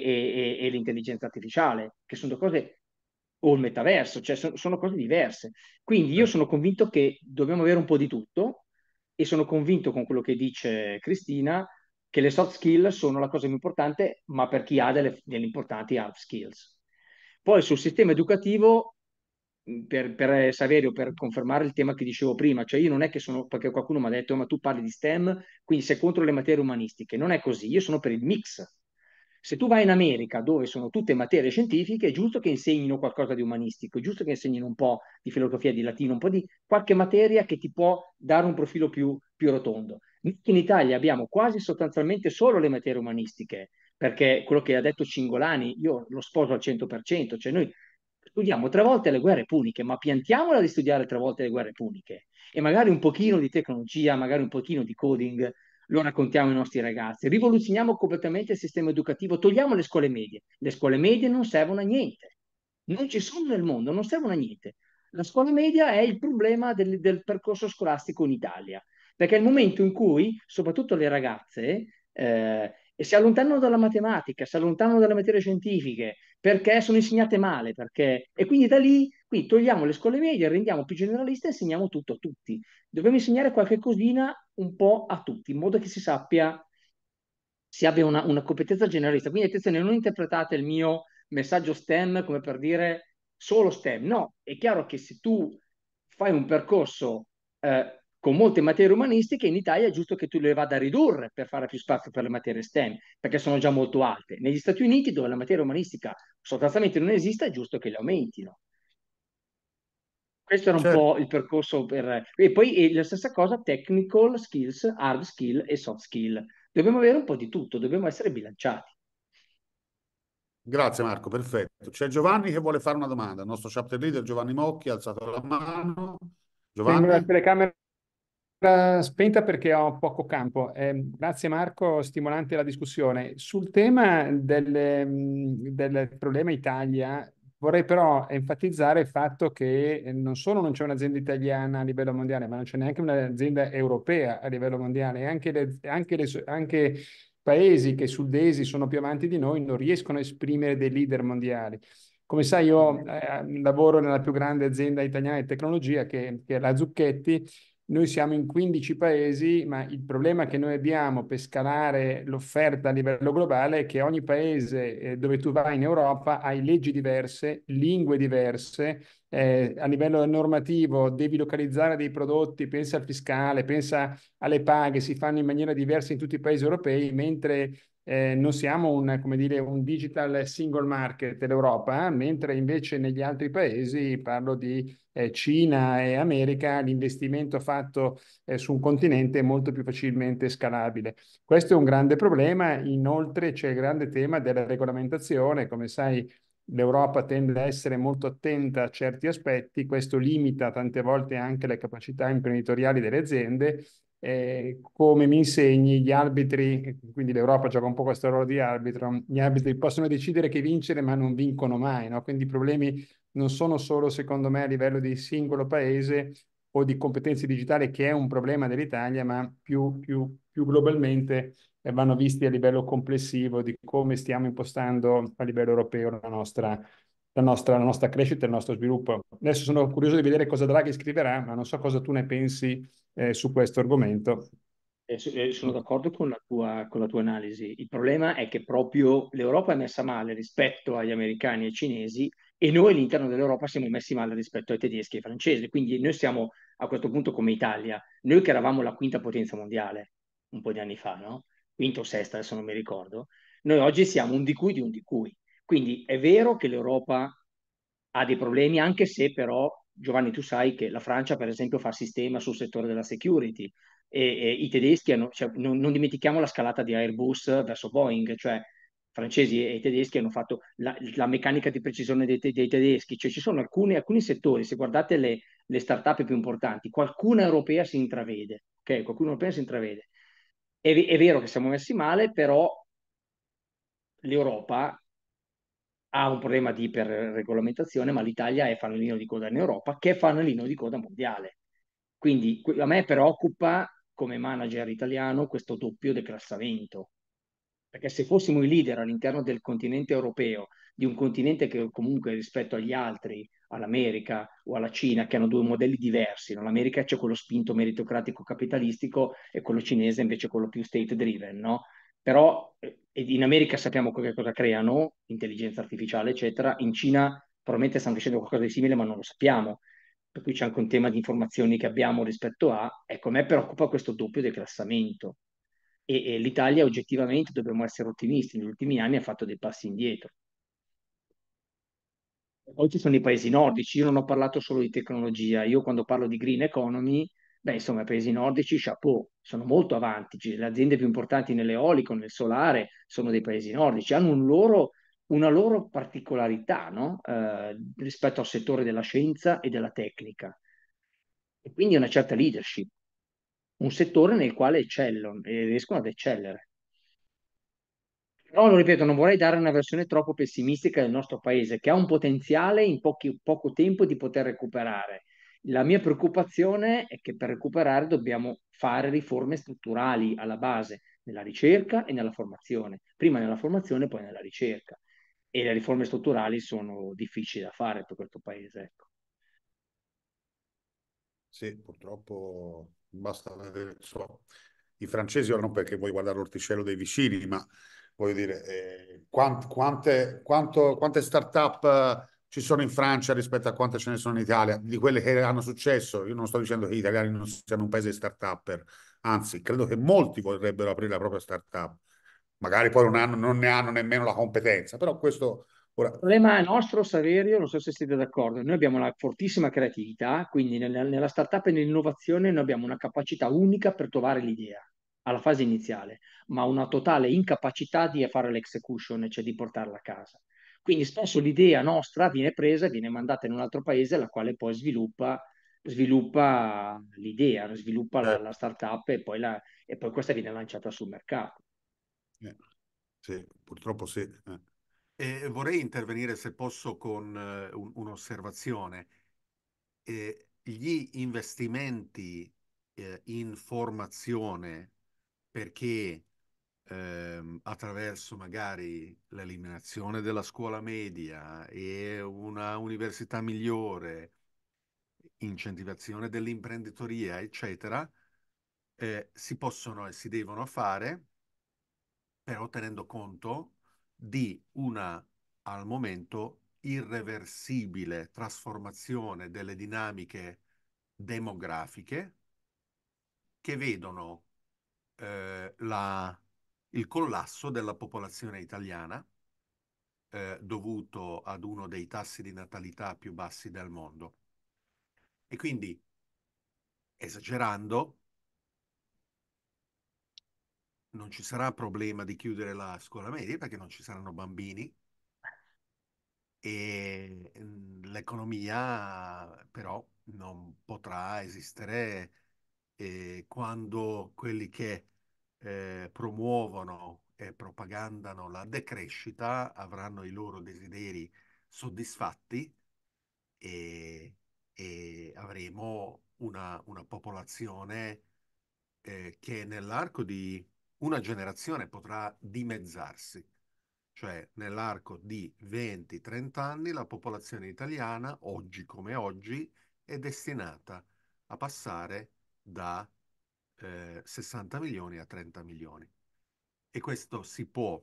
e, e l'intelligenza artificiale, che sono cose o il metaverso, cioè so, sono cose diverse. Quindi io sono convinto che dobbiamo avere un po' di tutto e sono convinto con quello che dice Cristina che le soft skills sono la cosa più importante, ma per chi ha delle, delle importanti hard skills. Poi sul sistema educativo, per, per, Saverio, per confermare il tema che dicevo prima, cioè io non è che sono, perché qualcuno mi ha detto, ma tu parli di STEM, quindi sei contro le materie umanistiche, non è così, io sono per il mix. Se tu vai in America, dove sono tutte materie scientifiche, è giusto che insegnino qualcosa di umanistico, è giusto che insegnino un po' di filosofia, di latino, un po' di qualche materia che ti può dare un profilo più, più rotondo in Italia abbiamo quasi sostanzialmente solo le materie umanistiche, perché quello che ha detto Cingolani, io lo sposo al 100%, cioè noi studiamo tre volte le guerre puniche, ma piantiamola di studiare tre volte le guerre puniche e magari un pochino di tecnologia, magari un pochino di coding lo raccontiamo ai nostri ragazzi, rivoluzioniamo completamente il sistema educativo, togliamo le scuole medie, le scuole medie non servono a niente, non ci sono nel mondo, non servono a niente. La scuola media è il problema del, del percorso scolastico in Italia perché è il momento in cui, soprattutto le ragazze, eh, si allontanano dalla matematica, si allontanano dalle materie scientifiche, perché sono insegnate male, perché... e quindi da lì qui togliamo le scuole medie, rendiamo più generaliste e insegniamo tutto a tutti. Dobbiamo insegnare qualche cosina un po' a tutti, in modo che si sappia, si abbia una, una competenza generalista. Quindi attenzione, non interpretate il mio messaggio STEM come per dire solo STEM, no, è chiaro che se tu fai un percorso eh, con molte materie umanistiche in Italia è giusto che tu le vada a ridurre per fare più spazio per le materie STEM, perché sono già molto alte. Negli Stati Uniti, dove la materia umanistica sostanzialmente non esiste, è giusto che le aumentino. Questo era un certo. po' il percorso per... E poi e la stessa cosa, technical skills, hard skill e soft skill. Dobbiamo avere un po' di tutto, dobbiamo essere bilanciati. Grazie Marco, perfetto. C'è Giovanni che vuole fare una domanda. Il nostro chapter leader Giovanni Mocchi ha alzato la mano. Giovanni. Sembra la telecamera Spenta perché ho poco campo. Eh, grazie Marco, stimolante la discussione. Sul tema del, del, problema Italia, vorrei però enfatizzare il fatto che eh, non solo non c'è un'azienda italiana a livello mondiale, ma non c'è neanche un'azienda europea a livello mondiale. Anche, le, anche, le, anche paesi che sul DESI sono più avanti di noi non riescono a esprimere dei leader mondiali. Come sai, io eh, lavoro nella più grande azienda italiana di tecnologia, che, che è la Zucchetti noi siamo in 15 paesi, ma il problema che noi abbiamo per scalare l'offerta a livello globale è che ogni paese eh, dove tu vai in Europa hai leggi diverse, lingue diverse, eh, a livello normativo devi localizzare dei prodotti, pensa al fiscale, pensa alle paghe, si fanno in maniera diversa in tutti i paesi europei, mentre eh, non siamo un, dire, un, digital single market l'Europa, eh? mentre invece negli altri paesi, parlo di eh, Cina e America, l'investimento fatto eh, su un continente è molto più facilmente scalabile. Questo è un grande problema, inoltre c'è il grande tema della regolamentazione, come sai l'Europa tende ad essere molto attenta a certi aspetti, questo limita tante volte anche le capacità imprenditoriali delle aziende eh, come mi insegni, gli arbitri, quindi l'Europa gioca un po' questo ruolo di arbitro, gli arbitri possono decidere che vincere ma non vincono mai, no? quindi i problemi non sono solo secondo me a livello di singolo paese o di competenze digitali che è un problema dell'Italia, ma più, più, più globalmente eh, vanno visti a livello complessivo di come stiamo impostando a livello europeo la nostra la nostra, la nostra crescita e il nostro sviluppo. Adesso sono curioso di vedere cosa Draghi scriverà, ma non so cosa tu ne pensi eh, su questo argomento. Eh, eh sono d'accordo con la, tua, con la, tua, analisi. Il problema è che proprio l'Europa è messa male rispetto agli americani e ai cinesi e noi all'interno dell'Europa siamo messi male rispetto ai tedeschi e ai francesi. Quindi noi siamo a questo punto come Italia, noi che eravamo la quinta potenza mondiale un po' di anni fa, no? quinta o sesta, adesso non mi ricordo, noi oggi siamo un di cui di un di cui. Quindi è vero che l'Europa ha dei problemi, anche se però, Giovanni, tu sai che la Francia, per esempio, fa sistema sul settore della security e, e i tedeschi hanno, cioè, non, non, dimentichiamo la scalata di Airbus verso Boeing, cioè francesi e tedeschi hanno fatto la, la meccanica di precisione dei, dei, tedeschi, cioè ci sono alcuni, alcuni settori, se guardate le, le start-up più importanti, qualcuna europea si intravede, ok? Qualcuna europea si intravede. È, è vero che siamo messi male, però l'Europa ha un problema di iperregolamentazione, ma l'Italia è fanalino di coda in Europa, che è fanalino di coda mondiale. Quindi a me preoccupa come manager italiano questo doppio declassamento, perché se fossimo i leader all'interno del continente europeo, di un continente che comunque rispetto agli altri, all'America o alla Cina, che hanno due modelli diversi, no? l'America c'è quello spinto meritocratico capitalistico e quello cinese invece quello più state driven, no? però eh, in America sappiamo che cosa creano, intelligenza artificiale, eccetera, in Cina probabilmente stanno facendo qualcosa di simile, ma non lo sappiamo. Per cui c'è anche un tema di informazioni che abbiamo rispetto a, ecco, a me preoccupa questo doppio declassamento. E, e l'Italia oggettivamente, dobbiamo essere ottimisti, negli ultimi anni ha fatto dei passi indietro. Oggi sono i paesi nordici, io non ho parlato solo di tecnologia, io quando parlo di green economy Beh, insomma, i paesi nordici, chapeau, sono molto avanti. Le aziende più importanti nell'eolico, nel solare, sono dei paesi nordici. Hanno un loro- una loro particolarità, no? Eh, rispetto al settore della scienza e della tecnica. E quindi una certa leadership, un settore nel quale eccellono e riescono ad eccellere. Però, lo ripeto, non vorrei dare una versione troppo pessimistica del nostro paese, che ha un potenziale in pochi- poco tempo di poter recuperare la mia preoccupazione è che per recuperare dobbiamo fare riforme strutturali alla base, nella ricerca e nella formazione, prima nella formazione poi nella ricerca. E le riforme strutturali sono difficili da fare per questo paese. Ecco. Sì, purtroppo basta vedere so. i francesi, ora non perché vuoi guardare l'orticello dei vicini, ma voglio dire, eh, quant, quante, quanto, quante start-up ci sono in Francia rispetto a quante ce ne sono in Italia, di quelle che hanno successo. Io non sto dicendo che gli italiani non siano un paese di start-upper, anzi, credo che molti vorrebbero aprire la propria start-up. Magari poi non, hanno, non ne hanno nemmeno la competenza, però questo... Ora... Il problema è nostro, Saverio, non so se siete d'accordo, noi abbiamo una fortissima creatività, quindi nella, nella start-up e nell'innovazione noi abbiamo una capacità unica per trovare l'idea alla fase iniziale, ma una totale incapacità di fare l'execution, cioè di portarla a casa. Quindi spesso l'idea nostra viene presa e viene mandata in un altro paese, la quale poi sviluppa, sviluppa l'idea, sviluppa la, la certo. startup e poi, la, e poi questa viene lanciata sul mercato. Eh, sì, purtroppo sì. Eh. Eh, vorrei intervenire, se posso, con eh, un, un'osservazione. gli investimenti eh, in formazione perché ehm, attraverso magari l'eliminazione della scuola media e una università migliore, incentivazione dell'imprenditoria, eccetera, eh, si possono e si devono fare, però tenendo conto di una, al momento, irreversibile trasformazione delle dinamiche demografiche che vedono eh, la il collasso della popolazione italiana eh, dovuto ad uno dei tassi di natalità più bassi del mondo. E quindi, esagerando, non ci sarà problema di chiudere la scuola media perché non ci saranno bambini e mm, l'economia però non potrà esistere eh, quando quelli che eh, promuovono e propagandano la decrescita avranno i loro desideri soddisfatti e, e avremo una, una popolazione eh, che nell'arco di una generazione potrà dimezzarsi. Cioè nell'arco di 20-30 anni la popolazione italiana, oggi come oggi, è destinata a passare da eh, 60 milioni a 30 milioni. E questo si può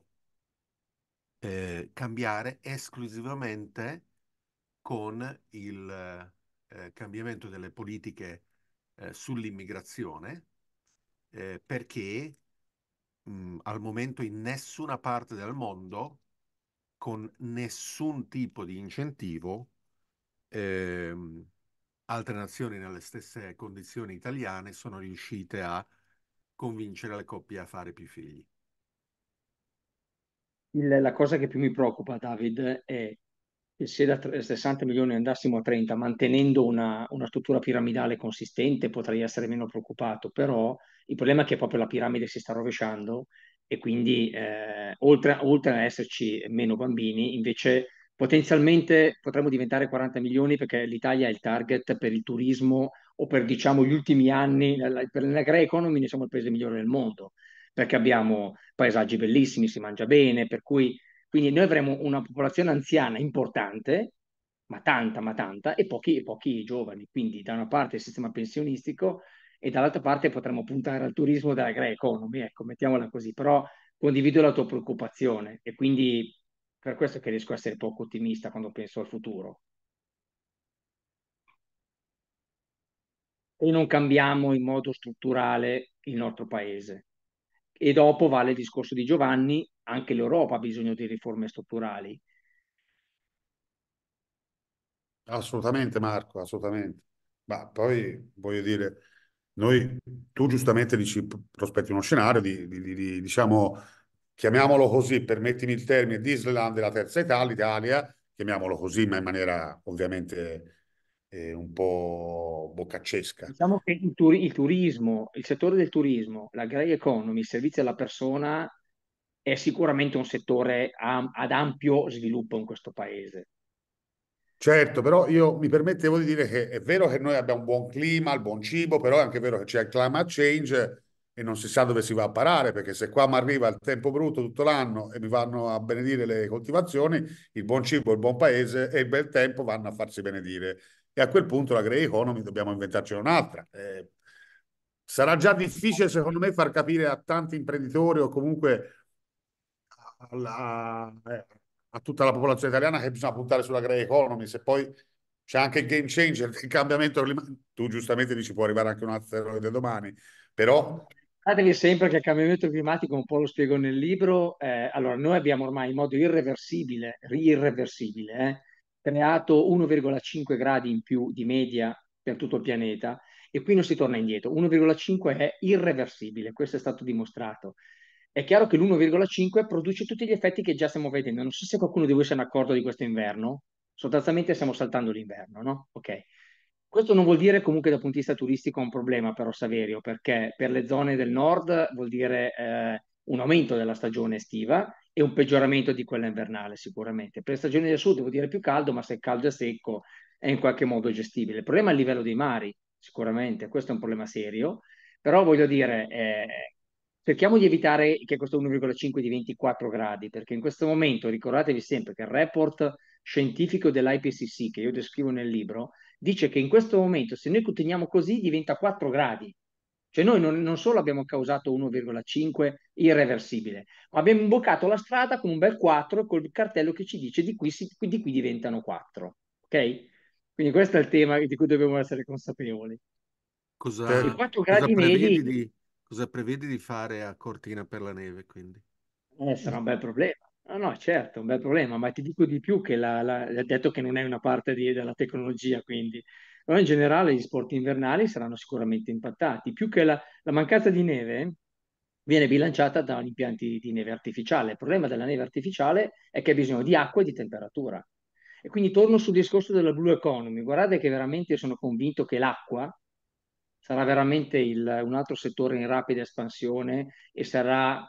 eh, cambiare esclusivamente con il eh, cambiamento delle politiche eh, sull'immigrazione, eh, perché mh, mm, al momento in nessuna parte del mondo, con nessun tipo di incentivo, ehm, altre nazioni nelle stesse condizioni italiane sono riuscite a convincere le coppie a fare più figli. Il, la cosa che più mi preoccupa, David, è che se da 60 milioni andassimo a 30, mantenendo una, una struttura piramidale consistente, potrei essere meno preoccupato, però il problema è che proprio la piramide si sta rovesciando e quindi eh, oltre, oltre ad esserci meno bambini, invece Potenzialmente potremmo diventare 40 milioni perché l'Italia è il target per il turismo o per diciamo gli ultimi anni, per l'agrea economy ne siamo il paese migliore del mondo perché abbiamo paesaggi bellissimi, si mangia bene, per cui quindi noi avremo una popolazione anziana importante, ma tanta, ma tanta, e pochi, pochi giovani. Quindi da una parte il sistema pensionistico e dall'altra parte potremmo puntare al turismo della grey economy, ecco, mettiamola così. Però condivido la tua preoccupazione e quindi per questo che riesco a essere poco ottimista quando penso al futuro. E non cambiamo in modo strutturale il nostro paese. E dopo vale il discorso di Giovanni, anche l'Europa ha bisogno di riforme strutturali. Assolutamente Marco, assolutamente. Ma poi voglio dire, noi, tu giustamente dici, prospetti uno scenario di, di, di, di diciamo, chiamiamolo così, permettimi il termine, Disneyland della terza età, l'Italia, chiamiamolo così, ma in maniera ovviamente eh, un po' boccaccesca. Diciamo che il, tur- il, turismo, il settore del turismo, la grey economy, i servizi alla persona, è sicuramente un settore a- ad ampio sviluppo in questo paese. Certo, però io mi permettevo di dire che è vero che noi abbiamo un buon clima, il buon cibo, però è anche vero che c'è il climate change e non si sa dove si va a parare, perché se qua mi arriva il tempo brutto tutto l'anno e mi vanno a benedire le coltivazioni, il buon cibo, il buon paese e il bel tempo vanno a farsi benedire. E a quel punto la grey economy dobbiamo inventarcene un'altra. Eh, sarà già difficile, secondo me, far capire a tanti imprenditori o comunque alla, eh, a tutta la popolazione italiana che bisogna puntare sulla grey economy. Se poi c'è anche il game changer, il cambiamento climatico, tu giustamente dici può arrivare anche un altro del domani, però Ricordatevi sempre che il cambiamento climatico, un po' lo spiego nel libro, eh, allora noi abbiamo ormai in modo irreversibile, irreversibile, eh, creato 1,5 gradi in più di media per tutto il pianeta e qui non si torna indietro. 1,5 è irreversibile, questo è stato dimostrato. È chiaro che l'1,5 produce tutti gli effetti che già stiamo vedendo. Non so se qualcuno di voi si è d'accordo di questo inverno, sostanzialmente stiamo saltando l'inverno, no? Ok. Questo non vuol dire comunque dal punto di vista turistico un problema però Saverio, perché per le zone del nord vuol dire eh, un aumento della stagione estiva e un peggioramento di quella invernale sicuramente. Per le stagioni del sud vuol dire più caldo, ma se il caldo è secco è in qualche modo gestibile. Il problema è il livello dei mari, sicuramente, questo è un problema serio, però voglio dire, eh, cerchiamo di evitare che questo 1,5 diventi 4 gradi, perché in questo momento ricordatevi sempre che il report scientifico dell'IPCC, che io descrivo nel libro, dice che in questo momento se noi continuiamo così diventa 4 gradi. Cioè noi non, non solo abbiamo causato 1,5 irreversibile, ma abbiamo imboccato la strada con un bel 4 col cartello che ci dice di qui, si, di qui diventano 4. Ok? Quindi questo è il tema di cui dobbiamo essere consapevoli. Cosa, eh, I 4 gradi prevedi, medi, di, cosa prevedi di fare a Cortina per la neve? Quindi? Eh, sarà un bel problema. No, ah, no, certo, un bel problema, ma ti dico di più che la, la, detto che non è una parte di, della tecnologia, quindi però in generale gli sport invernali saranno sicuramente impattati, più che la, la mancanza di neve viene bilanciata da impianti di neve artificiale. Il problema della neve artificiale è che ha bisogno di acqua e di temperatura. E quindi torno sul discorso della blue economy. Guardate che veramente sono convinto che l'acqua sarà veramente il, un altro settore in rapida espansione e sarà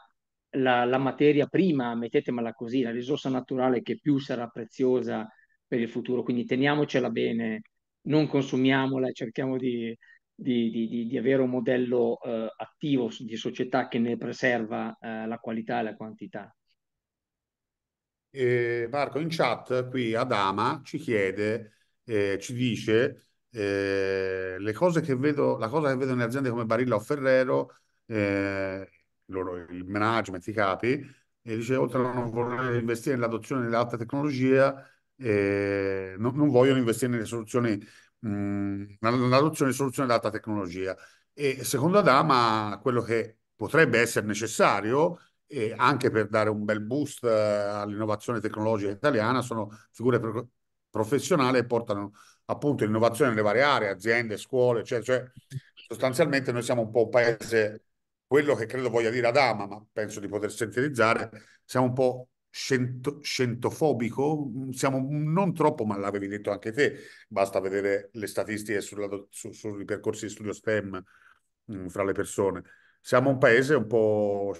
la, la materia prima, mettetemela così, la risorsa naturale che più sarà preziosa per il futuro, quindi teniamocela bene, non consumiamola cerchiamo di, di, di, di, avere un modello eh, attivo di società che ne preserva eh, la qualità e la quantità. Eh, Marco, in chat qui Adama ci chiede, eh, ci dice, eh, le cose che vedo, la cosa che vedo nelle aziende come Barilla o Ferrero, eh, loro, il management, i capi, e dice oltre a non voler investire nell'adozione dell'alta tecnologia, eh, non, non, vogliono investire nelle soluzioni, mh, nell'adozione di soluzioni d'alta tecnologia. E secondo Adama, quello che potrebbe essere necessario, eh, anche per dare un bel boost eh, all'innovazione tecnologica italiana, sono figure pro- professionali che portano appunto l'innovazione nelle varie aree, aziende, scuole, cioè, cioè sostanzialmente noi siamo un po' un paese quello che credo voglia dire Adama, ma penso di poter sintetizzare, siamo un po' scento, scentofobico, mm, siamo non troppo, ma l'avevi detto anche te, basta vedere le statistiche sulla, su, sui percorsi di studio STEM mh, mm, fra le persone. Siamo un paese un po'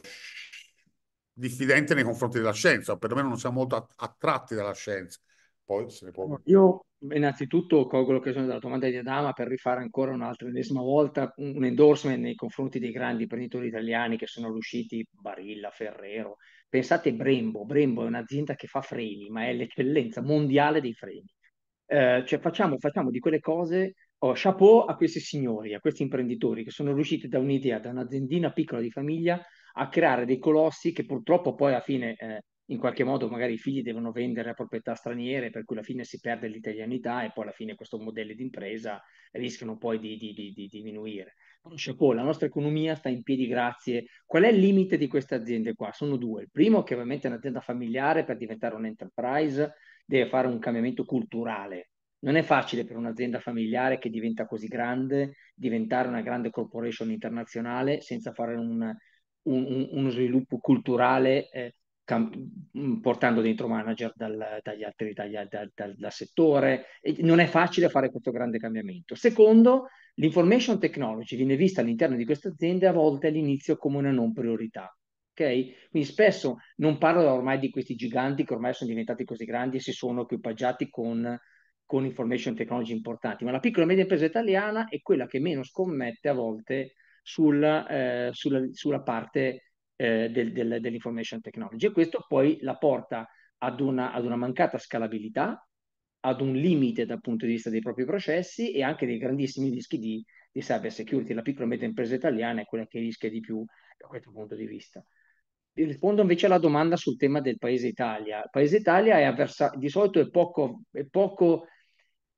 diffidente nei confronti della scienza, o perlomeno non siamo molto attratti dalla scienza poi se ne può... Io innanzitutto colgo l'occasione della domanda di Adama per rifare ancora un'altra ennesima volta un endorsement nei confronti dei grandi imprenditori italiani che sono riusciti, Barilla, Ferrero. Pensate Brembo, Brembo è un'azienda che fa freni, ma è l'eccellenza mondiale dei freni. Eh, cioè facciamo, facciamo, di quelle cose, oh, chapeau a questi signori, a questi imprenditori che sono riusciti da un'idea, da un'aziendina piccola di famiglia, a creare dei colossi che purtroppo poi alla fine... Eh, in qualche modo magari i figli devono vendere a proprietà straniere, per cui alla fine si perde l'italianità e poi alla fine questo modello di impresa rischiano poi di, di, di, di diminuire. Chapeau, la nostra economia sta in piedi grazie. Qual è il limite di queste aziende qua? Sono due. Il primo che ovviamente è un'azienda familiare per diventare un'enterprise deve fare un cambiamento culturale. Non è facile per un'azienda familiare che diventa così grande diventare una grande corporation internazionale senza fare un, un, uno sviluppo culturale eh, Mm, portando dentro manager dal, dagli altri, dagli, dal, dal, dal, settore. non è facile fare questo grande cambiamento. Secondo, l'information technology viene vista all'interno di queste aziende a volte all'inizio come una non priorità. Okay? Quindi spesso non parlo ormai di questi giganti che ormai sono diventati così grandi e si sono equipaggiati con, con information technology importanti, ma la piccola e media impresa italiana è quella che meno scommette a volte sul, eh, sulla, sulla parte eh, del, del, dell'information technology e questo poi la porta ad una, ad una mancata scalabilità, ad un limite dal punto di vista dei propri processi e anche dei grandissimi rischi di, di cyber security. La piccola e media impresa italiana è quella che rischia di più da questo punto di vista. Rispondo invece alla domanda sul tema del Paese Italia. Il Paese Italia è avversa- di solito è poco, è poco,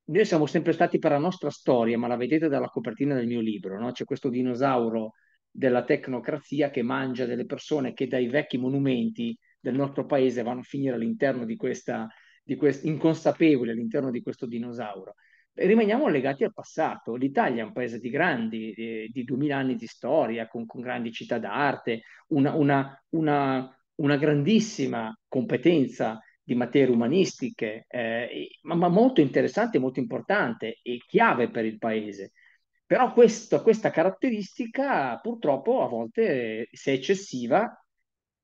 Noi siamo sempre stati per la nostra storia, ma la vedete dalla copertina del mio libro, no? c'è questo dinosauro della tecnocrazia che mangia delle persone che dai vecchi monumenti del nostro paese vanno a finire all'interno di questa, di quest- inconsapevoli all'interno di questo dinosauro. rimaniamo legati al passato. L'Italia è un paese di grandi, di duemila anni di storia, con, con grandi città d'arte, una, una, una, una grandissima competenza di materie umanistiche, eh, ma, ma molto interessante, molto importante e chiave per il paese. Però questo, questa caratteristica purtroppo a volte, se eccessiva,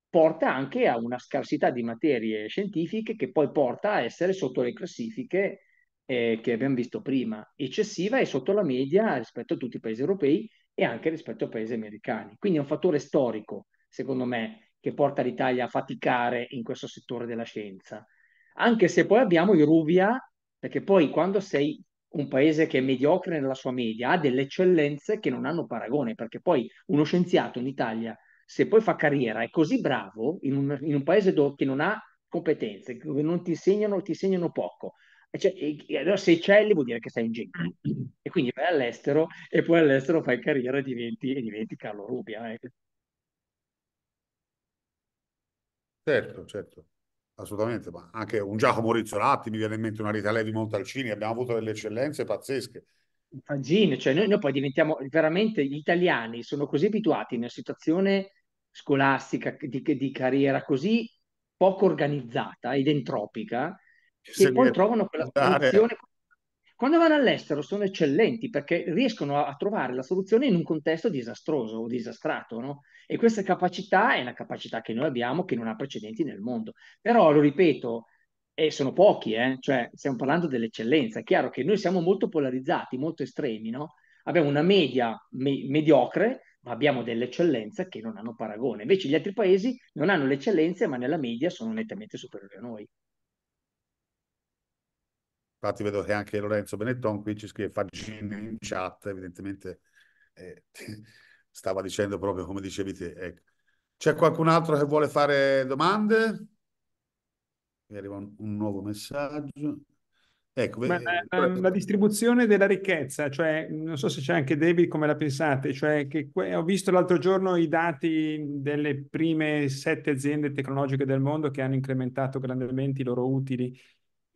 porta anche a una scarsità di materie scientifiche che poi porta a essere sotto le classifiche eh, che abbiamo visto prima, eccessiva e sotto la media rispetto a tutti i paesi europei e anche rispetto ai paesi americani. Quindi è un fattore storico, secondo me, che porta l'Italia a faticare in questo settore della scienza. Anche se poi abbiamo i Ruvia, perché poi quando sei un paese che è mediocre nella sua media, ha delle eccellenze che non hanno paragone, perché poi uno scienziato in Italia, se poi fa carriera, è così bravo in un, in un paese dove, che non ha competenze, che non ti insegnano, ti insegnano poco. Cioè, e, e allora se eccelli vuol dire che sei un genio. E quindi vai all'estero e poi all'estero fai carriera e diventi, e diventi Carlo Rubia. Eh. Certo, certo assolutamente, ma anche un Giacomo Rizzolatti, mi viene in mente una Rita Levi Montalcini, abbiamo avuto delle eccellenze pazzesche. Fangini, cioè noi, noi poi diventiamo veramente gli italiani, sono così abituati in una situazione scolastica di, di carriera così poco organizzata ed entropica che, poi trovano quella funzione quando vanno all'estero sono eccellenti perché riescono a, trovare la soluzione in un contesto disastroso o disastrato, no? E questa capacità è una capacità che noi abbiamo che non ha precedenti nel mondo. Però, lo ripeto, e sono pochi, eh? cioè stiamo parlando dell'eccellenza. È chiaro che noi siamo molto polarizzati, molto estremi, no? Abbiamo una media me- mediocre, ma abbiamo delle eccellenze che non hanno paragone. Invece gli altri paesi non hanno le eccellenze, ma nella media sono nettamente superiori a noi. Infatti vedo che anche Lorenzo Benetton qui ci scrive Faggini in chat, evidentemente eh, stava dicendo proprio come dicevi te. Ecco. C'è qualcun altro che vuole fare domande? Mi arriva un, un nuovo messaggio. Ecco, Ma, eh, ehm, la distribuzione della ricchezza, cioè non so se c'è anche David come la pensate, cioè che ho visto l'altro giorno i dati delle prime sette aziende tecnologiche del mondo che hanno incrementato grandemente i loro utili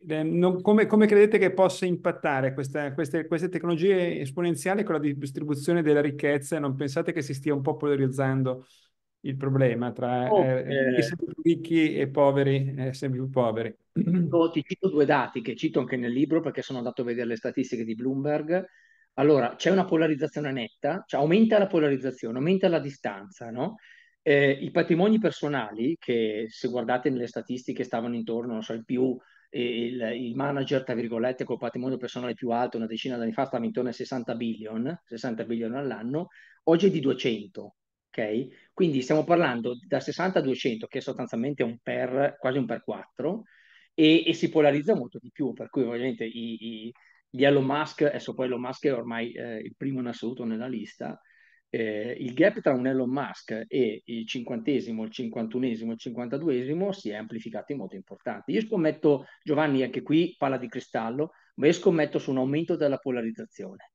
eh, non, come, come, credete che possa impattare questa, queste, queste, tecnologie esponenziali con la distribuzione della ricchezza? Non pensate che si stia un po' polarizzando il problema tra oh, eh, eh, sempre ricchi e poveri, eh, sempre più poveri? Ecco, ti cito due dati che cito anche nel libro perché sono andato a vedere le statistiche di Bloomberg. Allora, c'è una polarizzazione netta, cioè aumenta la polarizzazione, aumenta la distanza, no? Eh, I patrimoni personali, che se guardate nelle statistiche stavano intorno, non so, il più il, il, manager, tra virgolette, col patrimonio personale più alto una decina d'anni fa stava intorno ai 60 billion, 60 billion all'anno, oggi è di 200, ok? Quindi stiamo parlando da 60 a 200, che è sostanzialmente un per, quasi un per 4, e, e si polarizza molto di più, per cui ovviamente i, i, gli Elon Musk, adesso poi Elon Musk è ormai eh, il primo in assoluto nella lista, eh, il gap tra un Elon Musk e il cinquantesimo, il cinquantunesimo, il cinquantaduesimo si è amplificato in modo importante. Io scommetto, Giovanni, anche qui palla di cristallo, ma io scommetto su un aumento della polarizzazione.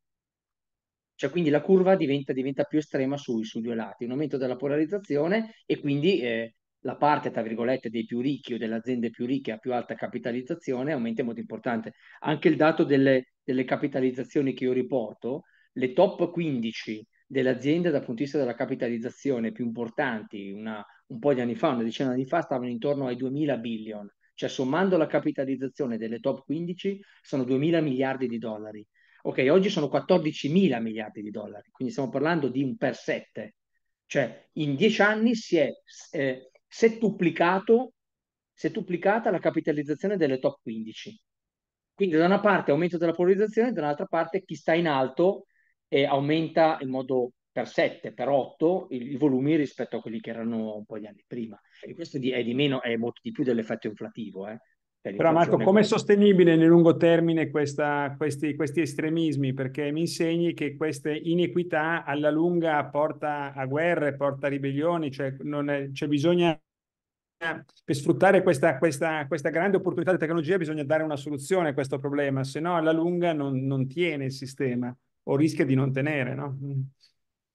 Cioè, quindi la curva diventa, diventa più estrema sui, sui, due lati, un aumento della polarizzazione e quindi eh, la parte, tra virgolette, dei più ricchi o delle aziende più ricche a più alta capitalizzazione aumenta in modo importante. Anche il dato delle, delle capitalizzazioni che io riporto, le top 15 dell'azienda dal punto di vista della capitalizzazione più importanti, una, un po' di anni fa, una decina di anni fa, stavano intorno ai 2.000 billion, cioè sommando la capitalizzazione delle top 15 sono 2.000 miliardi di dollari. Ok, oggi sono 14.000 miliardi di dollari, quindi stiamo parlando di un per 7, cioè in 10 anni si è eh, settuplicato, settuplicata la capitalizzazione delle top 15. Quindi da una parte aumento della polarizzazione, dall'altra parte chi sta in alto e aumenta in modo per 7, per 8 i, volumi rispetto a quelli che erano un po' gli anni prima. E questo è di meno, è molto di più dell'effetto inflativo. Eh? Però Marco, come è sostenibile nel lungo termine questa, questi, questi, estremismi? Perché mi insegni che queste inequità alla lunga porta a guerre, porta a ribellioni, cioè è, cioè bisogna per sfruttare questa, questa, questa, grande opportunità di tecnologia bisogna dare una soluzione a questo problema, se no alla lunga non, non tiene il sistema o rischia di non tenere, no? Mm.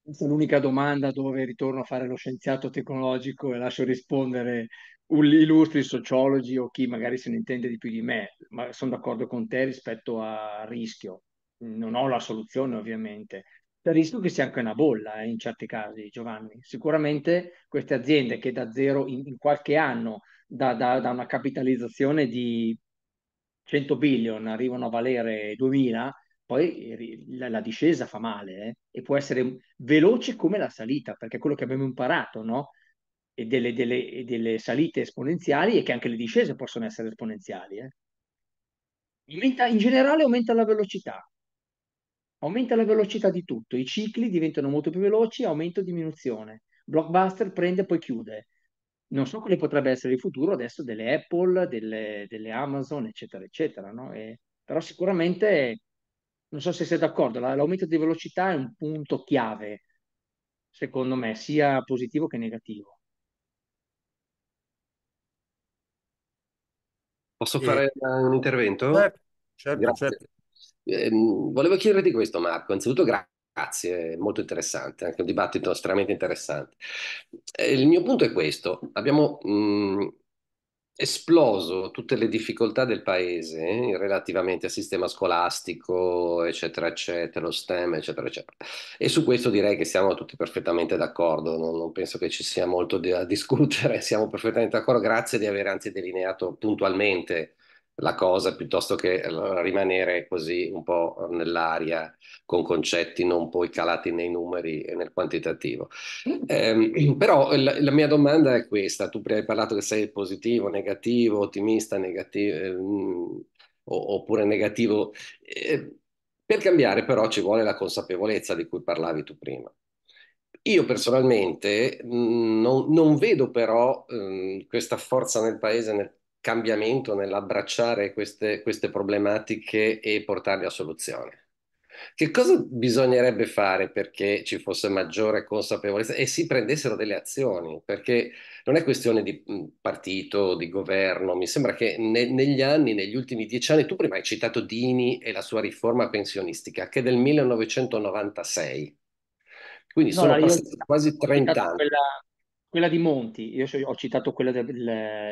Questa è l'unica domanda dove ritorno a fare lo scienziato tecnologico e lascio rispondere illustri sociologi o chi magari se ne intende di più di me, ma sono d'accordo con te rispetto a rischio. Non ho la soluzione ovviamente. Il rischio che sia anche una bolla eh, in certi casi, Giovanni. Sicuramente queste aziende che da zero in, in qualche anno, da, da, da una capitalizzazione di 100 billion, arrivano a valere 2000, poi la, la discesa fa male eh? e può essere veloce come la salita, perché è quello che abbiamo imparato, no? E delle, delle, e delle salite esponenziali e che anche le discese possono essere esponenziali. Eh? Aumenta, in generale aumenta la velocità, aumenta la velocità di tutto, i cicli diventano molto più veloci, aumento diminuzione. Blockbuster prende e poi chiude. Non so quale potrebbe essere il futuro adesso delle Apple, delle, delle Amazon, eccetera, eccetera, no? e, però sicuramente non so se sei d'accordo, l'aumento di velocità è un punto chiave, secondo me, sia positivo che negativo. Posso Sì. Eh. fare eh, un intervento? Certo, certo, Grazie. certo. Ehm, volevo chiederti questo, Marco. Innanzitutto, gra- grazie, molto interessante, anche un dibattito estremamente interessante. Eh, il mio punto è questo: abbiamo mh, esploso tutte le difficoltà del paese eh, relativamente al sistema scolastico, eccetera, eccetera, lo STEM, eccetera, eccetera. E su questo direi che siamo tutti perfettamente d'accordo, non, non penso che ci sia molto da discutere, siamo perfettamente d'accordo, grazie di aver anzi delineato puntualmente la cosa piuttosto che eh, rimanere così un po' nell'aria con concetti non poi calati nei numeri e nel quantitativo. Eh, però la, la, mia domanda è questa, tu prima hai parlato che sei positivo, negativo, ottimista, negativo, eh, oppure negativo. Eh, per cambiare però ci vuole la consapevolezza di cui parlavi tu prima. Io personalmente mm, non, non vedo però eh, questa forza nel paese nel, cambiamento nell'abbracciare queste, queste problematiche e portarle a soluzione. Che cosa bisognerebbe fare perché ci fosse maggiore consapevolezza e si prendessero delle azioni? Perché non è questione di partito, di governo, mi sembra che ne, negli anni, negli ultimi dieci anni, tu prima hai citato Dini e la sua riforma pensionistica, che è del 1996, quindi no, sono passati quasi 30 anni. Quella, quella di Monti, io ho citato quella del,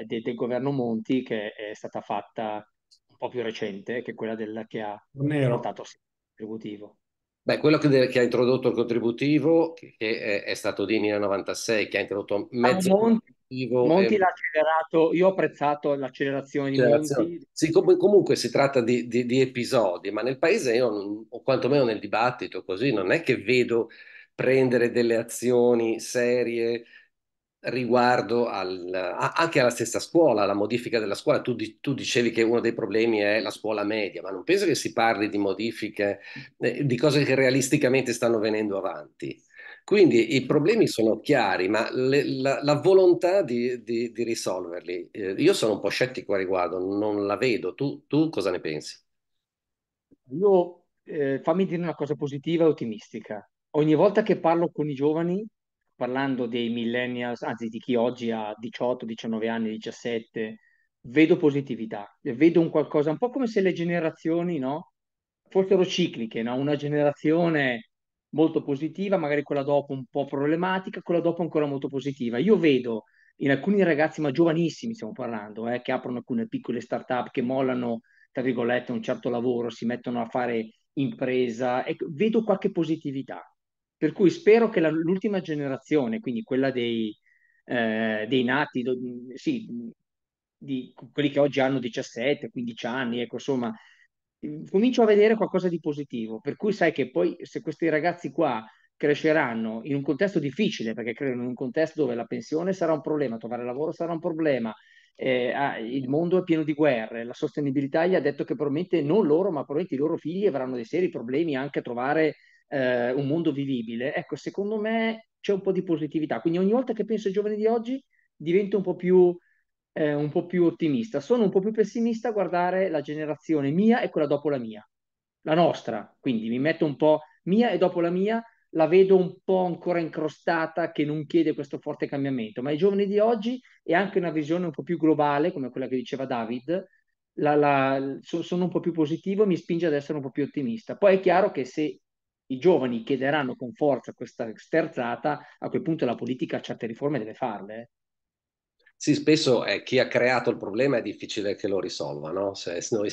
del, del, governo Monti che è stata fatta un po' più recente che è quella del, che ha votato il contributivo. Beh, quello che, che, ha introdotto il contributivo, che, è, è, stato Dini nel 96, che ha introdotto ah, mezzo ah, contributivo. Monti e... l'ha accelerato, io ho apprezzato l'accelerazione di Monti. Sì, com- comunque si tratta di, di, di, episodi, ma nel paese io, non, o quantomeno nel dibattito così, non è che vedo prendere delle azioni serie riguardo al, anche alla stessa scuola, alla modifica della scuola. Tu, tu, dicevi che uno dei problemi è la scuola media, ma non penso che si parli di modifiche, eh, di cose che realisticamente stanno venendo avanti. Quindi i problemi sono chiari, ma le, la, la, volontà di, di, di risolverli, eh, io sono un po' scettico a riguardo, non la vedo. Tu, tu cosa ne pensi? Io, eh, fammi dire una cosa positiva e ottimistica. Ogni volta che parlo con i giovani, parlando dei millennials, anzi di chi oggi ha 18, 19 anni, 17, vedo positività, vedo un qualcosa, un po' come se le generazioni, no? Fossero cicliche, no? Una generazione molto positiva, magari quella dopo un po' problematica, quella dopo ancora molto positiva. Io vedo in alcuni ragazzi, ma giovanissimi stiamo parlando, eh, che aprono alcune piccole start-up, che mollano, tra virgolette, un certo lavoro, si mettono a fare impresa, e ecco, vedo qualche positività. Per cui spero che la, l'ultima generazione, quindi quella dei, eh, dei nati, do, sì, di quelli che oggi hanno 17, 15 anni, ecco, insomma, comincio a vedere qualcosa di positivo. Per cui sai che poi se questi ragazzi qua cresceranno in un contesto difficile, perché credo in un contesto dove la pensione sarà un problema, trovare lavoro sarà un problema, eh, ah, il mondo è pieno di guerre, la sostenibilità gli ha detto che probabilmente non loro, ma probabilmente i loro figli avranno dei seri problemi anche a trovare eh, un mondo vivibile, ecco, secondo me c'è un po' di positività. Quindi ogni volta che penso ai giovani di oggi divento un po' più, eh, un po più ottimista. Sono un po' più pessimista a guardare la generazione mia e quella dopo la mia, la nostra. Quindi mi metto un po' mia e dopo la mia la vedo un po' ancora incrostata che non chiede questo forte cambiamento, ma i giovani di oggi e anche una visione un po' più globale, come quella che diceva David, la, la, sono un po' più positivo e mi spinge ad essere un po' più ottimista. Poi è chiaro che se i giovani chiederanno con forza questa sterzata, a quel punto la politica certe riforme deve farle. Sì, spesso eh, chi ha creato il problema è difficile che lo risolva, no? Se noi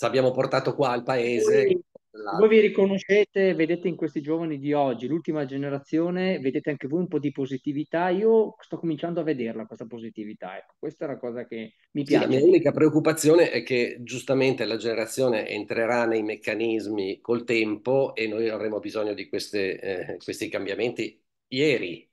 abbiamo portato qua il paese, Esatto. Voi vi riconoscete, vedete in questi giovani di oggi, l'ultima generazione, vedete anche voi un po' di positività. Io sto cominciando a vederla questa positività. Ecco, questa è la cosa che mi piace. Sì, la mia unica preoccupazione è che giustamente la generazione entrerà nei meccanismi col tempo e noi avremo bisogno di queste, eh, questi cambiamenti ieri,